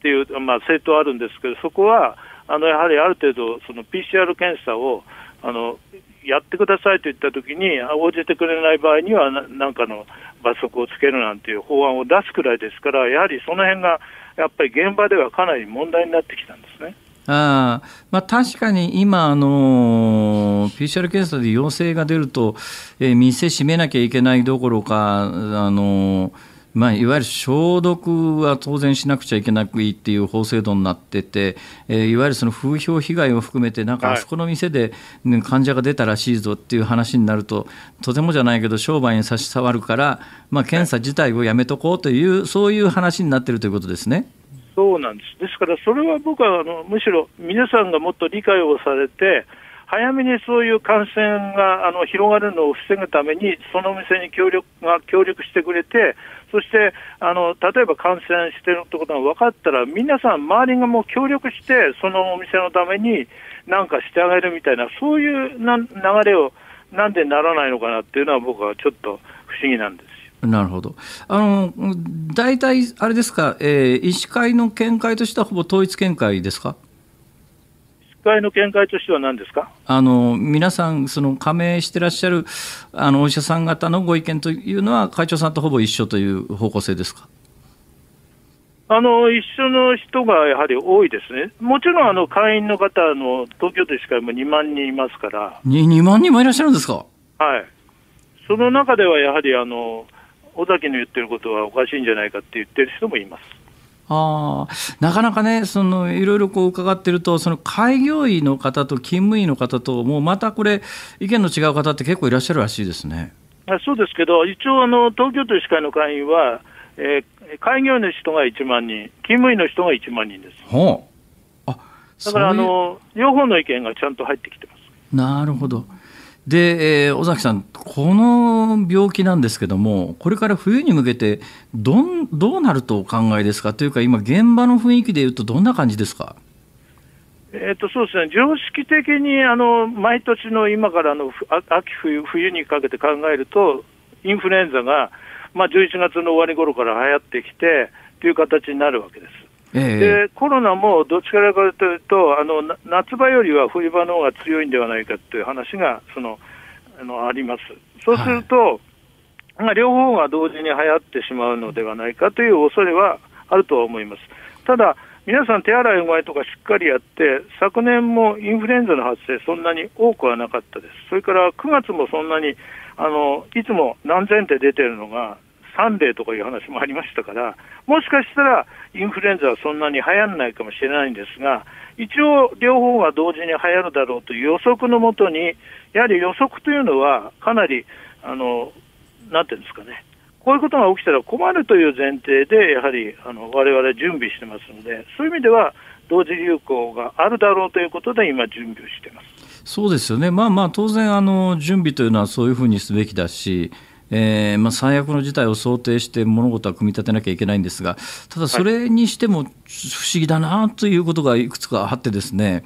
ていう、まあ、政党あるんですけど、そこはあのやはりある程度、その PCR 検査をあのやってくださいと言ったときに、応じてくれない場合にはな、なんかの罰則をつけるなんていう法案を出すくらいですから、やはりその辺がやっぱり現場ではかなり問題になってきたんですね。あまあ、確かに今、あの PCR 検査で陽性が出ると、えー、店閉めなきゃいけないどころか、あのーまあ、いわゆる消毒は当然しなくちゃいけなくいっていう法制度になってて、えー、いわゆるその風評被害を含めて、なんかあそこの店で、ね、患者が出たらしいぞっていう話になると、とてもじゃないけど、商売に差し障るから、まあ、検査自体をやめとこうという、そういう話になってるということですね。そうなんですですから、それは僕はあのむしろ皆さんがもっと理解をされて、早めにそういう感染があの広がるのを防ぐために、そのお店に協力が協力してくれて、そしてあの例えば感染してるってことが分かったら、皆さん、周りがもう協力して、そのお店のためになんかしてあげるみたいな、そういうな流れを、なんでならないのかなっていうのは、僕はちょっと不思議なんです。なるほど。あの、大体、あれですか、えー、医師会の見解としてはほぼ統一見解ですか会の見解としては何ですかあの皆さん、その加盟してらっしゃるあのお医者さん方のご意見というのは、会長さんとほぼ一緒という方向性ですかあの一緒の人がやはり多いですね、もちろんあの会員の方の、東京都しかも2万人いますから。2, 万人もいらっしゃるんですか。はいその中ではやはりあの尾崎の言ってることはおかしいんじゃないかって言ってる人もいます。あなかなかねそのいろいろこう伺ってるとその開業医の方と勤務医の方ともうまたこれ意見の違う方って結構いらっしゃるらしいですね。そうですけど一応あの東京都医師会の会員は、えー、開業医の人が1万人勤務医の人が1万人です。ほうあだからあの両方の意見がちゃんと入ってきてます。なるほど。で、えー、尾崎さん、この病気なんですけども、これから冬に向けてどん、どうなるとお考えですかというか、今、現場の雰囲気でいうと、どんな感じですか。えー、っとそうですね、常識的にあの毎年の今からの秋冬、冬にかけて考えると、インフルエンザが、まあ、11月の終わり頃から流行ってきてという形になるわけです。でコロナもどっちからかというとあの、夏場よりは冬場の方が強いんではないかという話がそのあのあります。そうすると、はい、両方が同時に流行ってしまうのではないかという恐れはあるとは思います。ただ皆さん手洗いうがいとかしっかりやって、昨年もインフルエンザの発生、そんなに多くはなかったです、それから9月もそんなに、あのいつも何千って出てるのが、3例とかいう話もありましたから、もしかしたらインフルエンザはそんなに流行らないかもしれないんですが、一応、両方が同時に流行るだろうという予測のもとに、やはり予測というのは、かなり、あのなんていうんですかね、こういうことが起きたら困るという前提で、やはりあの我々準備してますので、そういう意味では、同時流行があるだろうということで、今、準備をしてます。そうですよね、まあまあ、当然、あの準備というのはそういうふうにすべきだし、えーまあ、最悪の事態を想定して物事は組み立てなきゃいけないんですがただそれにしても不思議だなということがいくつかあってですね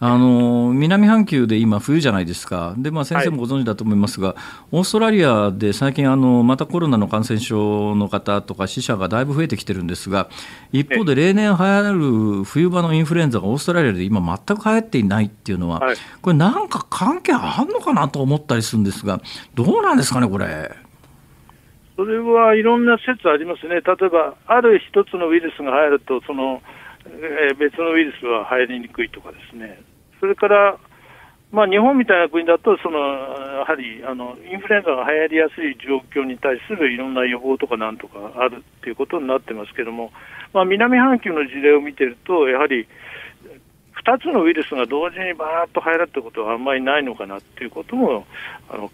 あの南半球で今冬じゃないですかで、まあ、先生もご存知だと思いますが、はい、オーストラリアで最近あのまたコロナの感染症の方とか死者がだいぶ増えてきてるんですが一方で例年流行る冬場のインフルエンザがオーストラリアで今全く流行っていないっていうのは、はい、これなんか関係あるのかなと思ったりするんですがどうなんですかねこれ。それはいろんな説ありますね、例えばある一つのウイルスが入ると、そのえー、別のウイルスは入りにくいとかですね、それから、まあ、日本みたいな国だとその、やはりあのインフルエンザが流行りやすい状況に対するいろんな予防とかなんとかあるっていうことになってますけども、まあ、南半球の事例を見てると、やはり2つのウイルスが同時にバーっと入るってことはあんまりないのかなっていうこともあの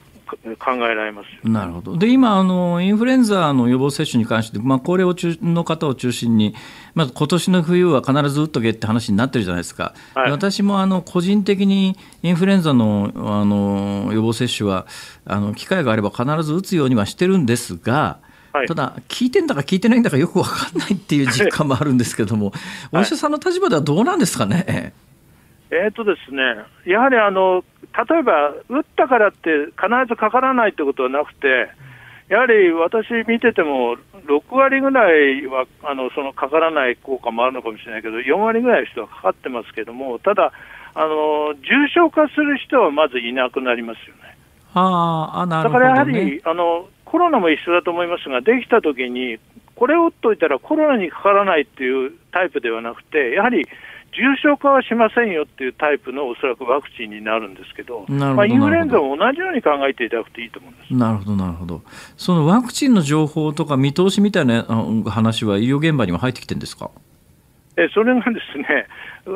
考えられますなるほどで今あの、インフルエンザの予防接種に関して、まあ、高齢を中の方を中心に、まず今年の冬は必ず打っとけって話になってるじゃないですか、はい、私もあの個人的にインフルエンザのあの予防接種はあの、機会があれば必ず打つようにはしてるんですが、はい、ただ、聞いてんだか聞いてないんだかよく分かんないっていう実感もあるんですけども、はい、お医者さんの立場ではどうなんですかね。えーとですね、やはりあの例えば、打ったからって必ずかからないってことはなくて、やはり私見てても、6割ぐらいはあのそのかからない効果もあるのかもしれないけど、4割ぐらいの人はかかってますけども、ただ、あの重症化する人はまずいなくなりますよね。ああなるほど、ね、だからやはりあのコロナも一緒だと思いますが、できたときに、これを打っといたらコロナにかからないっていうタイプではなくて、やはり重症化はしませんよっていうタイプのおそらくワクチンになるんですけど、どまあ、インフルエンザも同じように考えていただくといいと思うんですなるほど、なるほど、そのワクチンの情報とか見通しみたいな話は、医療現場にも入ってきてるんですかえそれがですね、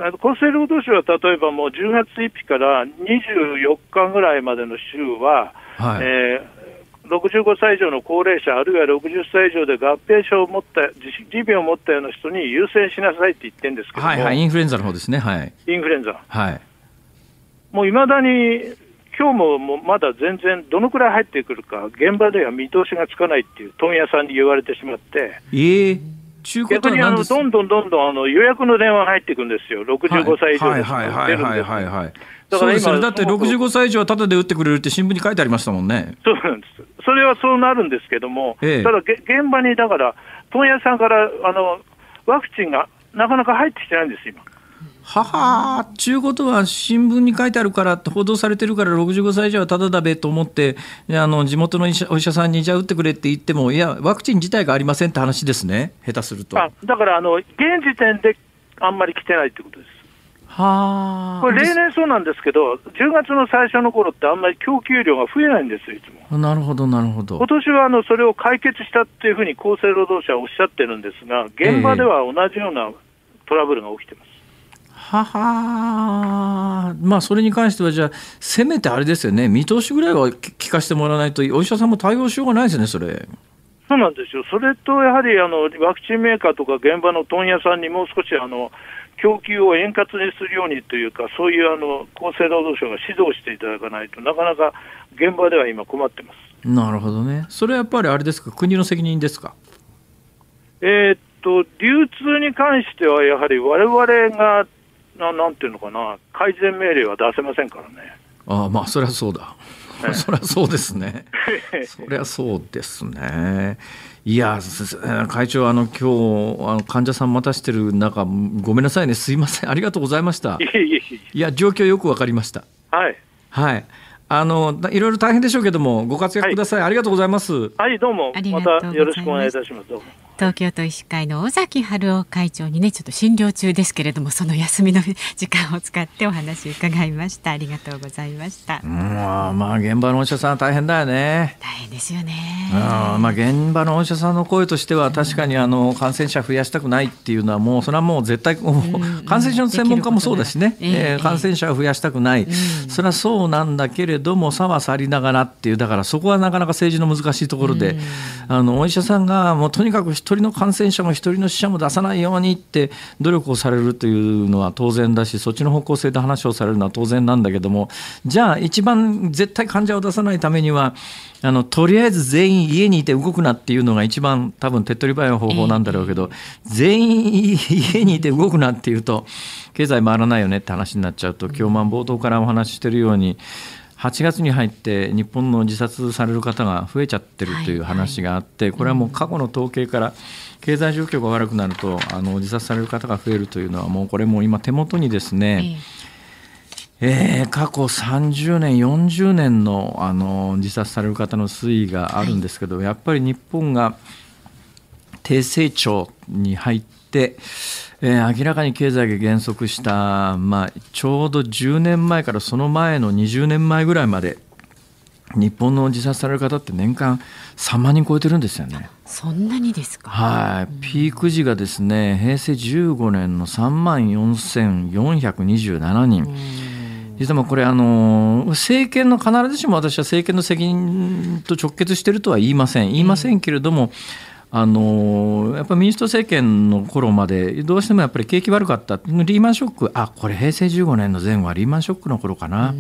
厚生労働省は例えばもう10月1日から24日ぐらいまでの週は、はい、えー65歳以上の高齢者、あるいは60歳以上で合併症を持った、持病を持ったような人に優先しなさいって言ってるんですけどはいはい、インフルエンザの方ですね、はい、インフルエンザ、はい、もういまだに、今日ももまだ全然、どのくらい入ってくるか、現場では見通しがつかないっていう、問屋さんに言われてしまって、えー、逆にあのどんどんどんどんあの予約の電話が入ってくくんですよ、65歳以上ではいはい、はいだから今、ね、だって65歳以上はただで打ってくれるって新聞に書いてありましたもんね。そうなんです。それはそうなるんですけども、ええ、ただ現場にだから、問屋さんからあのワクチンがなかなか入ってきてないんです、今。ははちゅうことは新聞に書いてあるから、報道されてるから、65歳以上はただだべと思って、あの地元の医者お医者さんに、じゃあ打ってくれって言っても、いや、ワクチン自体がありませんって話ですね、下手すると。だからあの、現時点であんまり来てないってことです。はこれ、例年そうなんですけど、10月の最初の頃って、あんまり供給量が増えないんですよ、いつも。なるほど、なるほど。今年はあのそれを解決したっていうふうに厚生労働省はおっしゃってるんですが、現場では同じようなトラブルが起きてます。えーははまあそれに関してはじゃあせめてあれですよね見通しぐらいは聞かせてもらわないとお医者さんも対応しようがないですねそれそうなんですよそれとやはりあのワクチンメーカーとか現場の問屋さんにもう少しあの供給を円滑にするようにというか、そういうあの厚生労働省が指導していただかないとなかなか現場では今困ってます。なるほどね。それはやっぱりあれですか、国の責任ですか。えー、っと流通に関してはやはり我々がななんていうのかな改善命令は出せませんからね。ああまあそりゃそうだ。そりゃそうですね。そりゃそうですね。いや会長あの今日あの患者さん待たしてる中ごめんなさいねすいませんありがとうございましたいや状況よくわかりましたはいはいあのいろいろ大変でしょうけどもご活躍ください、はい、ありがとうございますはいどうもまたよろしくお願いいたします東京都医師会の尾崎春夫会長にねちょっと診療中ですけれどもその休みの時間を使ってお話伺いましたありがとうございましたまあまあ現場のお医者さんは大変だよね大変ですよねあまあ現場のお医者さんの声としては確かにあの感染者増やしたくないっていうのはもうそれはもう絶対、うう感染症の専門家もそうだしね、えー、えー、感染者を増やしたくない、うん、それはそうなんだけれども差は去りながらっていうだからそこはなかなか政治の難しいところで、うん、あのお医者さんがもうとにかく人の感染者も1人の死者も出さないようにって努力をされるというのは当然だしそっちの方向性で話をされるのは当然なんだけどもじゃあ一番絶対患者を出さないためにはあのとりあえず全員家にいて動くなっていうのが一番多分手っ取り早い方法なんだろうけど、えー、全員家にいて動くなっていうと経済回らないよねって話になっちゃうと今日ま冒頭からお話ししてるように。8月に入って日本の自殺される方が増えちゃってるという話があって、これはもう過去の統計から経済状況が悪くなるとあの自殺される方が増えるというのはもうこれも今手元にですね、え過去30年、40年のあの自殺される方の推移があるんですけど、やっぱり日本が低成長に入って、えー、明らかに経済が減速した、まあ、ちょうど10年前からその前の20年前ぐらいまで日本の自殺される方って年間3万人超えてるんですよね。そんなにですか。はい、ピーク時がですね、平成15年の3万4427人。実はこれあの政権の必ずしも私は政権の責任と直結しているとは言いません言いませんけれども、あのやっぱり民主党政権の頃までどうしてもやっぱり景気悪かったリーマンショックあこれ平成15年の前後はリーマンショックの頃かな。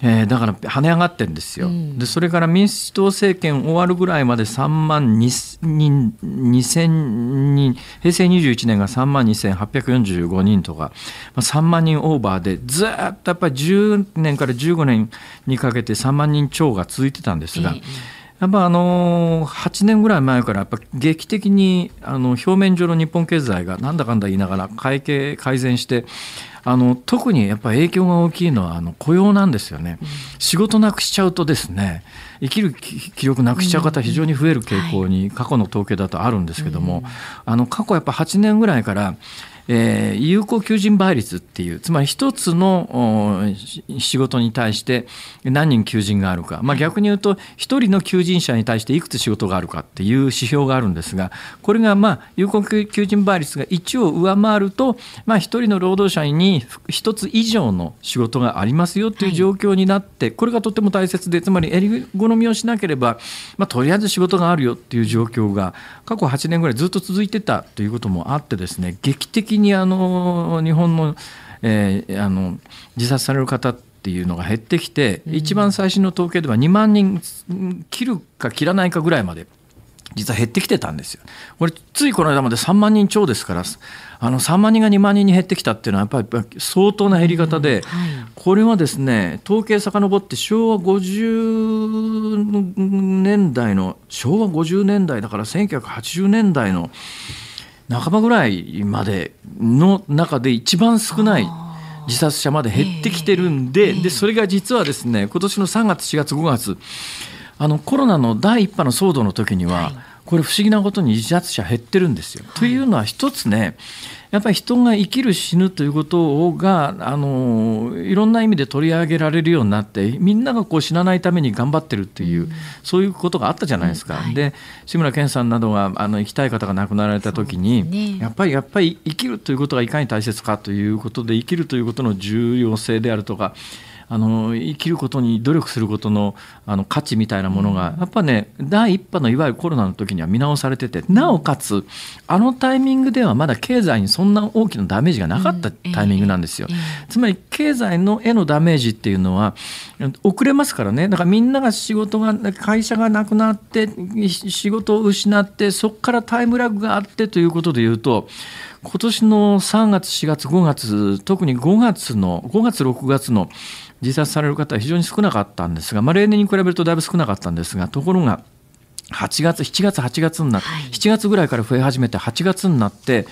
えー、だから跳ね上がってるんですよ、うん、でそれから民主党政権終わるぐらいまで3万2000人平成21年が3万2845人とか、まあ、3万人オーバーでずっとやっぱり10年から15年にかけて3万人超が続いてたんですが。やっぱあの8年ぐらい前からやっぱ劇的にあの表面上の日本経済がなんだかんだ言いながら会計改善してあの特にやっぱ影響が大きいのはあの雇用なんですよね、仕事なくしちゃうとですね生きる気力なくしちゃう方非常に増える傾向に過去の統計だとあるんですけども、あの過去やっぱ8年ぐらいからえー、有効求人倍率っていうつまり一つの仕事に対して何人求人があるか、まあ、逆に言うと1人の求人者に対していくつ仕事があるかっていう指標があるんですがこれがまあ有効求人倍率が1を上回ると、まあ、1人の労働者に1つ以上の仕事がありますよっていう状況になって、はい、これがとても大切でつまりり好みをしなければ、まあ、とりあえず仕事があるよっていう状況が過去8年ぐらいずっと続いてたということもあってですね劇的にあの日本の,、えー、あの自殺される方っていうのが減ってきて、うん、一番最新の統計では2万人切るか切らないかぐらいまで。実は減ってきてたんですよ。これついこの間まで3万人超ですからあの3万人が2万人に減ってきたっていうのはやっぱり相当な減り方で、うんはい、これはですね統計遡って昭和50年代の昭和50年代だから1980年代の。半ばぐらいまでの中で一番少ない自殺者まで減ってきてるんで,、でそれが実はですね今年の3月4月5月あのコロナの第1波の騒動の時には、これ不思議なことに自殺者減ってるんですよ。はい、というのは一つねやっぱり人が生きる死ぬということがあのいろんな意味で取り上げられるようになってみんながこう死なないために頑張ってるっていう、うん、そういうことがあったじゃないですか。うんはい、で志村けんさんなどがあの行きたい方が亡くなられた時に、ね、やっぱりやっぱり生きるということがいかに大切かということで生きるということの重要性であるとかあの生きることに努力することのあの価値みたいなものがやっぱね第1波のいわゆるコロナの時には見直されててなおかつあのタイミングではまだ経済にそんな大きなダメージがなかったタイミングなんですよ。つまり経済のへのダメージっていうのは遅れますからねだからみんなが仕事が会社がなくなって仕事を失ってそこからタイムラグがあってということでいうと今年の3月4月5月特に5月の5月6月の自殺される方は非常に少なかったんですが、まあ、例年に比べるとだいぶ少なかったんですがところが8月7月8月になって、7月ぐらいから増え始めて8月になって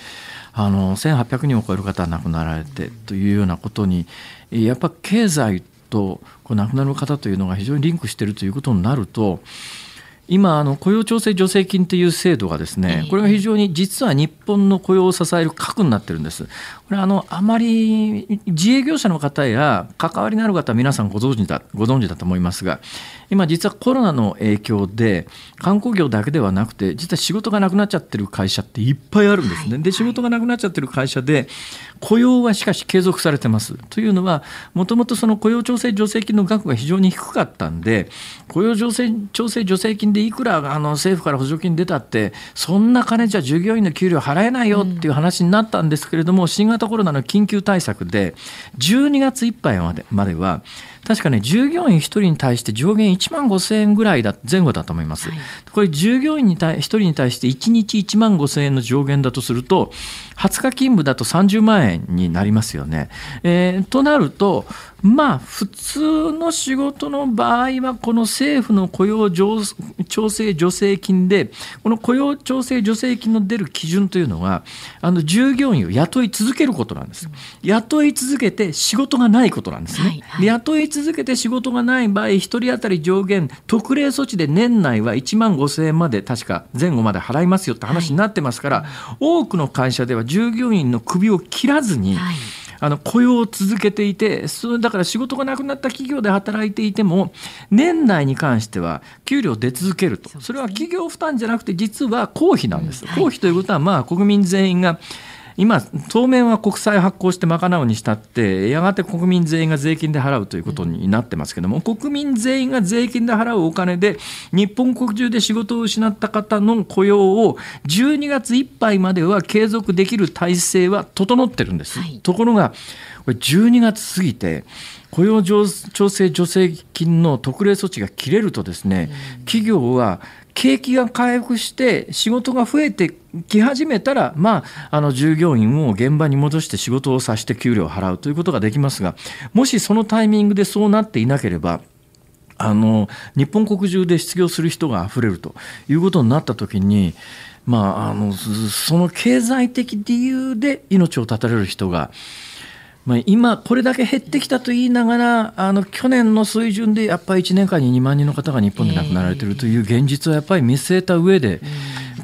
あの1800人を超える方が亡くなられてというようなことにやっぱ経済とこう亡くなる方というのが非常にリンクしているということになると今あの雇用調整助成金という制度がですねこれが非常に実は日本の雇用を支える核になっているんですこれあのあまり自営業者の方や関わりのある方は皆さんご存知だご存知だと思いますが今実はコロナの影響で観光業だけではなくて実は仕事がなくなっちゃってる会社っていっぱいあるんですね。はい、で仕事がなくなっちゃってる会社で雇用はしかし継続されてます。というのはもともとその雇用調整助成金の額が非常に低かったんで雇用調整調整助成金でいくらあの政府から補助金出たってそんな金じゃ従業員の給料払えないよっていう話になったんですけれども新型型コロナの緊急対策で12月いっぱいまでは確かね従業員1人に対して上限1万5000円ぐらいだ前後だと思います、はい、これ従業員に対1人に対して1日1万5000円の上限だとすると20日勤務だと30万円になりますよね、えー、となるとまあ普通の仕事の場合はこの政府の雇用調整助成金でこの雇用調整助成金の出る基準というのはあの従業員を雇い続けることなんです雇い続けて仕事がないことなんですね、はいはい、雇い続けて仕事がない場合、1人当たり上限、特例措置で年内は1万5000円まで、確か前後まで払いますよって話になってますから、はい、多くの会社では従業員の首を切らずに、はいあの雇用を続けていてだから仕事がなくなった企業で働いていても年内に関しては給料出続けるとそれは企業負担じゃなくて実は公費なんです、公費ということはまあ国民全員が今、当面は国債発行して賄うにしたって、やがて国民全員が税金で払うということになってますけども、国民全員が税金で払うお金で、日本国中で仕事を失った方の雇用を、12月いっぱいまでは継続できる体制は整ってるんです。はい、ところが、これ12月過ぎて、雇用調整助成金の特例措置が切れるとですね、企業は景気が回復して仕事が増えてき始めたら、まあ、あの従業員を現場に戻して仕事をさして給料を払うということができますがもしそのタイミングでそうなっていなければあの日本国中で失業する人があふれるということになった時に、まあ、あのその経済的理由で命を絶たれる人が。まあ、今、これだけ減ってきたと言いながら、あの去年の水準でやっぱり1年間に2万人の方が日本で亡くなられているという現実をやっぱり見据えた上で、やっ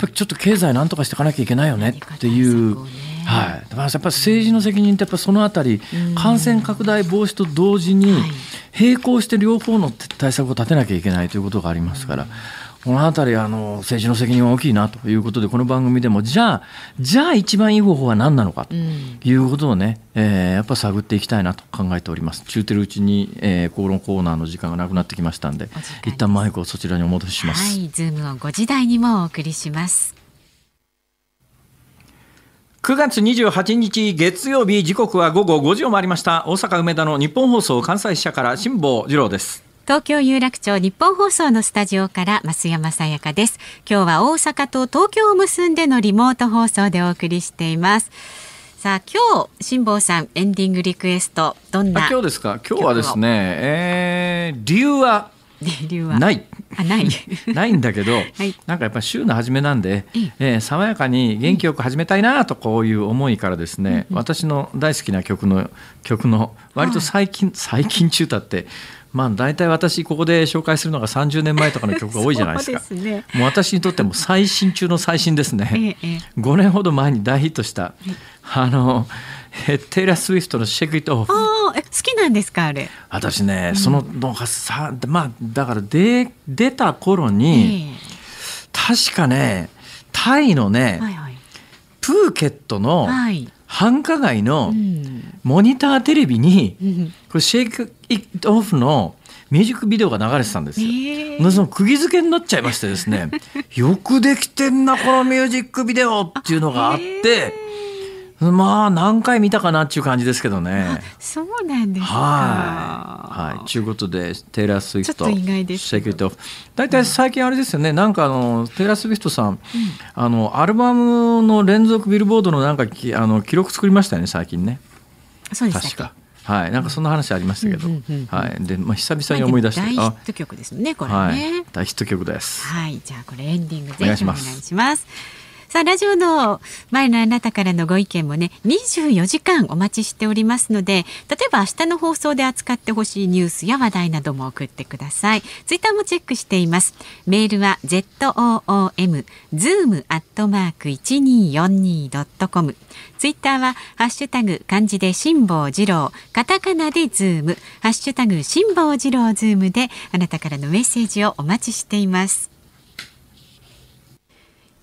ぱりちょっと経済なんとかしていかなきゃいけないよねっていう。はい、だからやっぱり政治の責任ってやっぱそのあたり感染拡大防止と同時に並行して両方の対策を立てなきゃいけないということがありますから。この辺りあの政治の責任は大きいなということでこの番組でもじゃあじゃあ一番いい方法は何なのかということをね、うん、えー、やっぱ探っていきたいなと考えております中てるうちに、えー、口論コーナーの時間がなくなってきましたんで一旦マイクをそちらにお戻しします、はい、ズームを5時台にもお送りします9月28日月曜日時刻は午後5時を回りました大阪梅田の日本放送関西支社から辛坊治郎です東京有楽町日本放送のスタジオから増山さやかです今日は大阪と東京を結んでのリモート放送でお送りしていますさあ今日辛坊さんエンディングリクエストどんな今日ですか今日はですね、えー、理由は 理由はないあない ないんだけど、はい、なんかやっぱ週の初めなんで、えー、爽やかに元気よく始めたいなとこういう思いからですね、うん私の大好きな曲の曲の割と最近、はい、最近中だってまあ、大体私ここで紹介するのが30年前とかの曲が多いじゃないですか ね、もう私にとっても最新中の最新ですね、ええ、5年ほど前に大ヒットしたあのテイラー・スウィフトの「シェクイット・オフ」好きなんですかあれ私ね、うん、そのんがさまあだからで出た頃に、え、確かねタイのね、はいはい、プーケットの、はい繁華街のモニターテレビに、これシェイク・イット・オフのミュージックビデオが流れてたんですよ。えー、その釘付けになっちゃいましてですね よくできてんなこのミュージックビデオっていうのがあって。まあ何回見たかなっていう感じですけどね。そうなんですか。はい。はい。ということでテイラー・スウィフト、意外ですセキュリティオ大体最近あれですよね。うん、なんかあのテイラー・スウィフトさん、うん、あのアルバムの連続ビルボードのなんかきあの記録作りましたよね最近ね。そうでし確か。はい、なんかそんな話ありましたけど、はい、で、まあ、久々に思い出して。大ヒット曲ですね、これね、はい、大ヒット曲です。はい、じゃあ、これエンディングぜひお願いします。さあラジオの前のあなたからのご意見もね24時間お待ちしておりますので例えば明日の放送で扱ってほしいニュースや話題なども送ってくださいツイッターもチェックしていますメールは ZOOM アットマーク 1242.com ツイッターはハッシュタグ漢字で辛坊治郎カタカナでズームハッシュタグ辛坊治郎ズームであなたからのメッセージをお待ちしています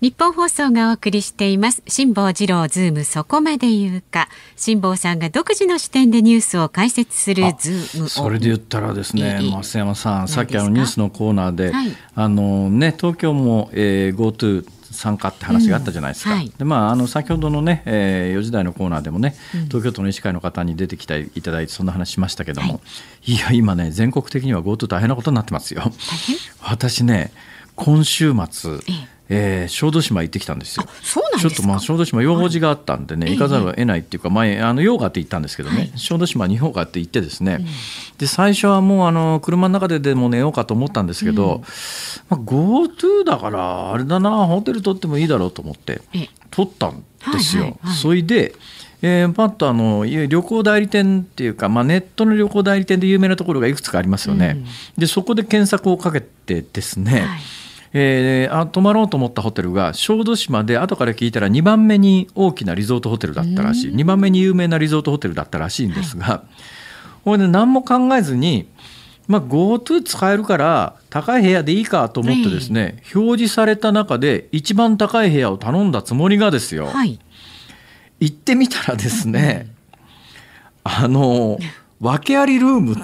日本放送がお送りしています辛坊治郎ズームそこまで言うか辛坊さんが独自の視点でニュースを解説するズームそれで言ったらですね増山さんさっきあのニュースのコーナーで、はい、あのね東京も、えー、GoTo 参加って話があったじゃないですか、うんはい、でまあ、あの先ほどのね、ねえー、4時台のコーナーでもね、東京都の医師会の方に出てきていただいてそんな話しましたけども、はい、いや今ね全国的には GoTo 大変なことになってますよ。私ね今週末、えええー、小豆島行ってきたんですよ。そうなんちょっとまあ小豆島用事があったんでね、はい、行かざるを得ないっていうか、前あの用があって行ったんですけどね、はい、小豆島に用があって行ってですね、うん、で最初はもうあの車の中ででも寝ようかと思ったんですけど、うん、まあ GoTo だからあれだなホテル取ってもいいだろうと思って取ったんですよ。はいそれで。えー、パッとあの旅行代理店っていうか、まあ、ネットの旅行代理店で有名なところがいくつかありますよね、うん、でそこで検索をかけてですね、はいえー、あ泊まろうと思ったホテルが小豆島で後から聞いたら2番目に大きなリゾートホテルだったらしい2番目に有名なリゾートホテルだったらしいんですが、はい、これ何も考えずに、まあ、GoTo 使えるから高い部屋でいいかと思ってですね、はい、表示された中で一番高い部屋を頼んだつもりがですよ、はい、行ってみたらですねあの 訳ありルームって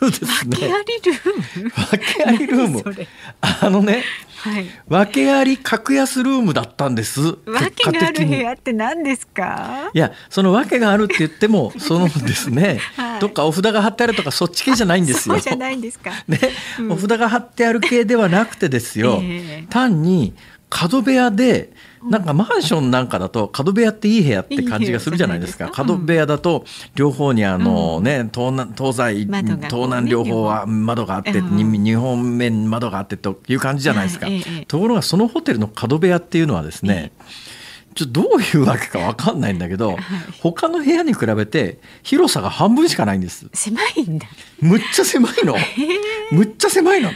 ようですね。訳ありルーム。訳ありルーム。あのね、はい、訳あり格安ルームだったんです。訳がある部屋って何ですか？いや、その訳があるって言っても、そのですね、どっかお札が貼ってあるとかそっち系じゃないんですよ。じゃないんですか。ね、お札が貼ってある系ではなくてですよ。単に角部屋でなんかマンションなんかだと角部屋っていい部屋って感じがするじゃないですか角部屋だと両方にあのね、ね東南東西、東南両方は窓があって、日本面窓があってという感じじゃないですか、ところがそのホテルの角部屋っていうのはですね、ちょどういうわけか分かんないんだけど、はい、他の部屋に比べて広さが半分しかないんです狭いんだむっちゃ狭いの、むっちゃ狭いの。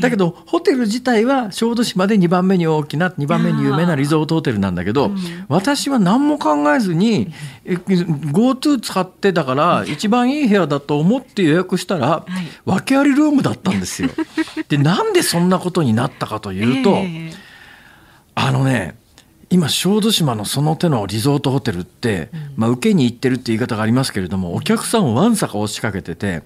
だけど、ホテル自体は小豆島で2番目に大きな2番目に有名なリゾートホテルなんだけど、私は何も考えずに GoTo 使ってだから一番いい部屋だと思って予約したら、訳ありルームだったんですよ。でなんでそんなことになったかというと、あのね今小豆島のその手のリゾートホテルって、まあ、受けに行ってるって言い方がありますけれどもお客さんをわんさか押しかけてて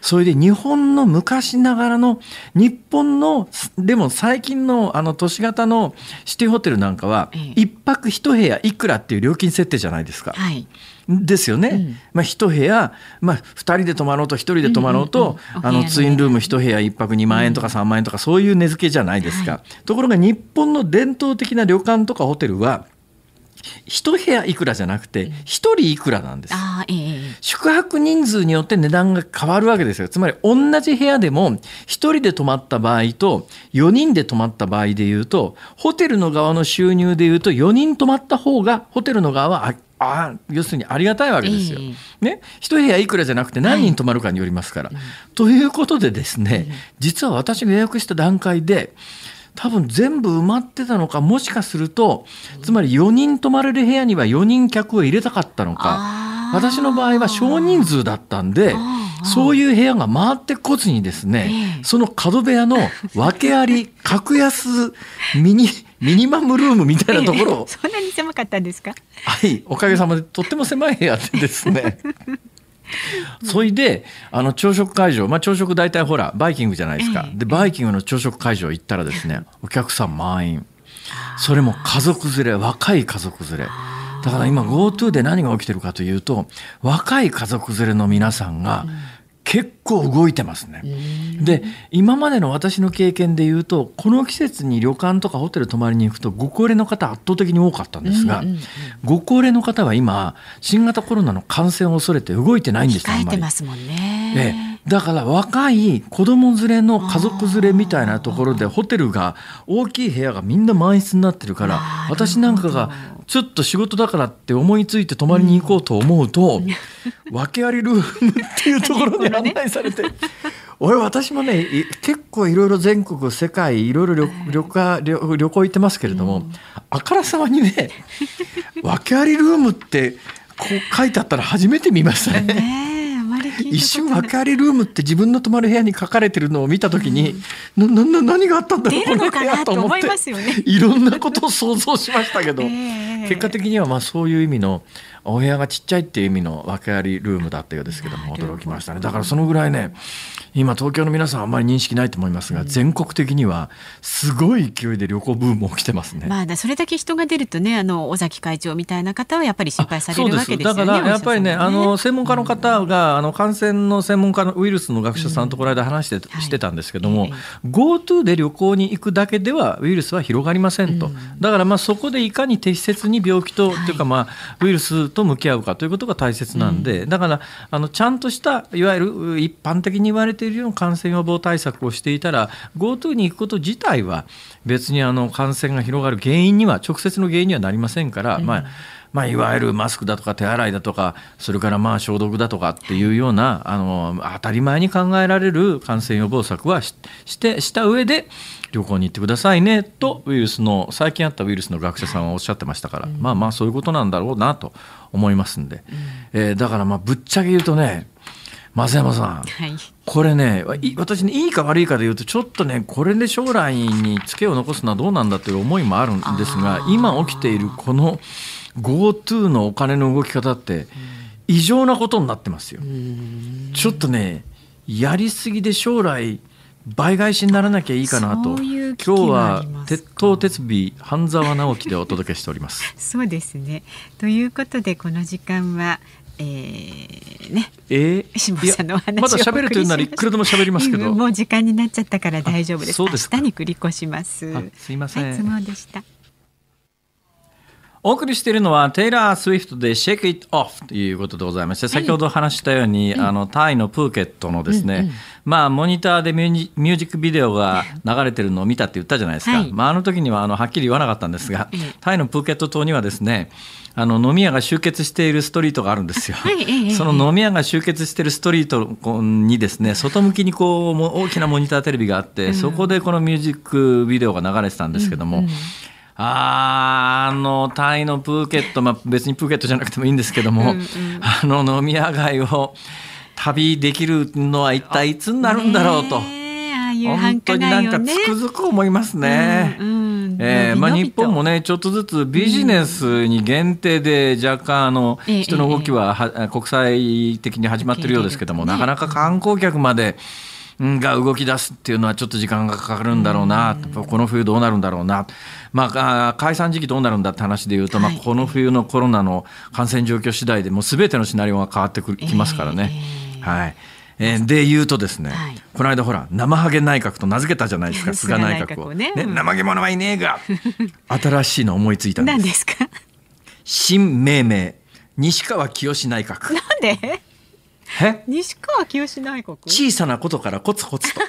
それで日本の昔ながらの日本のでも最近のあの都市型のシティホテルなんかは1泊1部屋いくらっていう料金設定じゃないですか。はいですよね、うん、まあ、1部屋、まあ、2人で泊まろうと1人で泊まろうと、うんうんうん、あのツインルーム1部屋1泊2万円とか3万円とかそういう値付けじゃないですか、ところが日本の伝統的な旅館とかホテルは1部屋いくらじゃなくて1人いくらなんです、えー、宿泊人数によって値段が変わるわけですよつまり同じ部屋でも1人で泊まった場合と4人で泊まった場合でいうとホテルの側の収入でいうと4人泊まった方がホテルの側はあ要するにありがたいわけですよ。ね、一部屋いくらじゃなくて何人泊まるかによりますから。はい、ということでですね、実は私が予約した段階で多分全部埋まってたのかもしかするとつまり4人泊まれる部屋には4人客を入れたかったのか私の場合は少人数だったんで。そういう部屋が回ってこずにですね、えその角部屋の訳あり格安ミニミニマムルームみたいなところを そんなに狭かったんですかはいおかげさまで とっても狭い部屋でですね そいであの朝食会場、まあ、朝食大体ほらバイキングじゃないですか、でバイキングの朝食会場行ったらですねお客さん満員それも家族連れ若い家族連れだから今 GoTo で何が起きてるかというと若い家族連れの皆さんが、うん結構動いてますね。で今までの私の経験でいうとこの季節に旅館とかホテル泊まりに行くとご高齢の方圧倒的に多かったんですが、うんうんうん、ご高齢の方は今新型コロナの感染を恐れて動いてないんですよ。控えてますもんね。えだから若い子供連れの家族連れみたいなところでホテルが大きい部屋がみんな満室になってるから私なんかがちょっと仕事だからって思いついて泊まりに行こうと思うと、訳 ありルームっていうところに案内されて。俺私もね結構いろいろ全国世界いろいろ旅旅旅行行ってますけれども、あからさまにね訳 ありルームってこう書いてあったら初めて見ましたね一瞬別れルームって自分の泊まる部屋に書かれてるのを見た時に、うん、なな何があったんだろうこの部屋と思って いろんなことを想像しましたけど、えー、結果的にはまあそういう意味のお部屋がちっちゃいっていう意味の訳ありルームだったようですけども驚きましたねだからそのぐらいね今東京の皆さんあんまり認識ないと思いますが、全国的にはすごい勢いで旅行ブーム起きてますね、まあ、それだけ人が出るとねあの尾崎会長みたいな方はやっぱり心配されるわけですよねだからやっぱりね、ね、あの専門家の方が、あの感染の専門家のウイルスの学者さんとこの間話して,、してたんですけども、はい、GoTo で旅行に行くだけではウイルスは広がりませんと、だからまあそこでいかに適切に病気と、はい、というかまあウイルスと向き合うかということが大切なんで、うん、だからあのちゃんとしたいわゆる一般的に言われているような感染予防対策をしていたら GoTo に行くこと自体は別にあの感染が広がる原因には直接の原因にはなりませんから、うん、まあまあ、いわゆるマスクだとか手洗いだとかそれからまあ消毒だとかっていうようなあの当たり前に考えられる感染予防策はしてした上で旅行に行ってくださいねとウイルスの最近あったウイルスの学者さんはおっしゃってましたから、まあまあそういうことなんだろうなと思いますんで、うん、えー、だからまあぶっちゃけ言うとね松山さん、はい、これね私ねいいか悪いかで言うとちょっとねこれで将来にツケを残すのはどうなんだという思いもあるんですが今起きているこの GoTo のお金の動き方って異常なことになってますよ。ちょっとねやりすぎで将来倍返しにならなきゃいいかなとそうい今日は鉄頭鉄尾半沢直樹でお届けしております。そうですねということでこの時間はえー、ね、えー、下さんのお話まだ喋るというならいくらでも喋りますけど、もう時間になっちゃったから大丈夫です。そうです明日に繰り越します。すいません。はい、相撲でした。お送りしているのはテイラー・スウィフトで「Shake It Off」ということでございまして先ほど話したように、あのタイのプーケットのですね、まあ、モニターでミュージックビデオが流れてるのを見たって言ったじゃないですか、はい、まあ、あの時にはあのはっきり言わなかったんですが、タイのプーケット島にはですねあの飲み屋が集結しているストリートがあるんですよ、はい、その飲み屋が集結しているストリートにですね外向きにこう大きなモニターテレビがあって、そこでこのミュージックビデオが流れてたんですけども。うんうんああのタイのプーケット、まあ、別にプーケットじゃなくてもいいんですけども、うんうん、あの飲み屋街を旅できるのは一体いつになるんだろうと。本当になんかつくづく思いますね。ええー、まあ、日本もねちょっとずつビジネスに限定で若干あの、人の動きはは、国際的に始まってるようですけども、なかなか観光客まで。が動き出すっていうのはちょっと時間がかかるんだろうな、この冬どうなるんだろうな、まあ、解散時期どうなるんだって話でいうと、まあ、この冬のコロナの感染状況次第でもう全てのシナリオが変わってきますからね。えーはい。えー、で言うとですね、はい、この間ほら生ハゲ内閣と名付けたじゃないですか菅内閣をねね、うん、生ハはいねえが 新しいの思いついたんです何ですか新命名西川清内閣なんでえ西川清内閣小さなことからコツコツと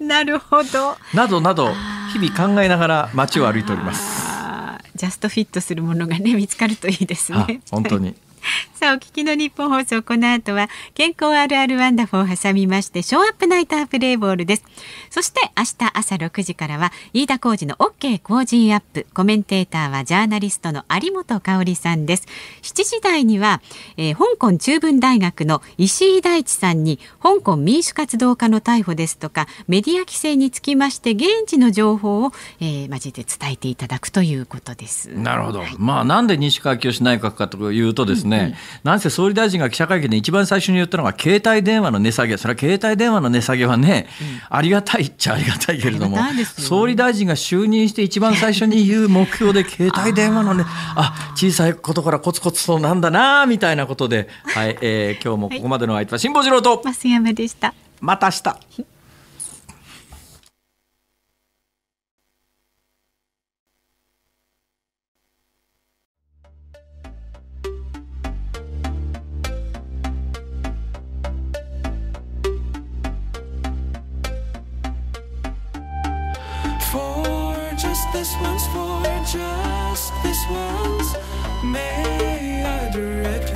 なるほどなどなど日々考えながら街を歩いておりますジャストフィットするものがね見つかるといいですね本当に さあお聞きの日本放送この後は健康あるあるワンダフォーを挟みましてショーアップナイタープレイボールですそして明日朝6時からは飯田浩二の OK 工事アップコメンテーターはジャーナリストの有本香里さんです7時台には、えー、香港中文大学の石井大地さんに香港民主活動家の逮捕ですとかメディア規制につきまして現地の情報を、えー、交えて伝えていただくということですなるほど、はい、まあなんで西川清内閣かというとですね、うんうん、なんせ総理大臣が記者会見で一番最初に言ったのが携帯電話の値下げそれは携帯電話の値下げはね、うん、ありがたいいっちゃありがたいけれども、ね、総理大臣が就任して一番最初に言う目標で携帯電話のねあ小さいことからコツコツとなんだなみたいなことで、はいえー、今日もここまでの相手は辛坊治郎と、増山でしたまた明日 This one's for just this one's May I direct?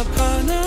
upon us.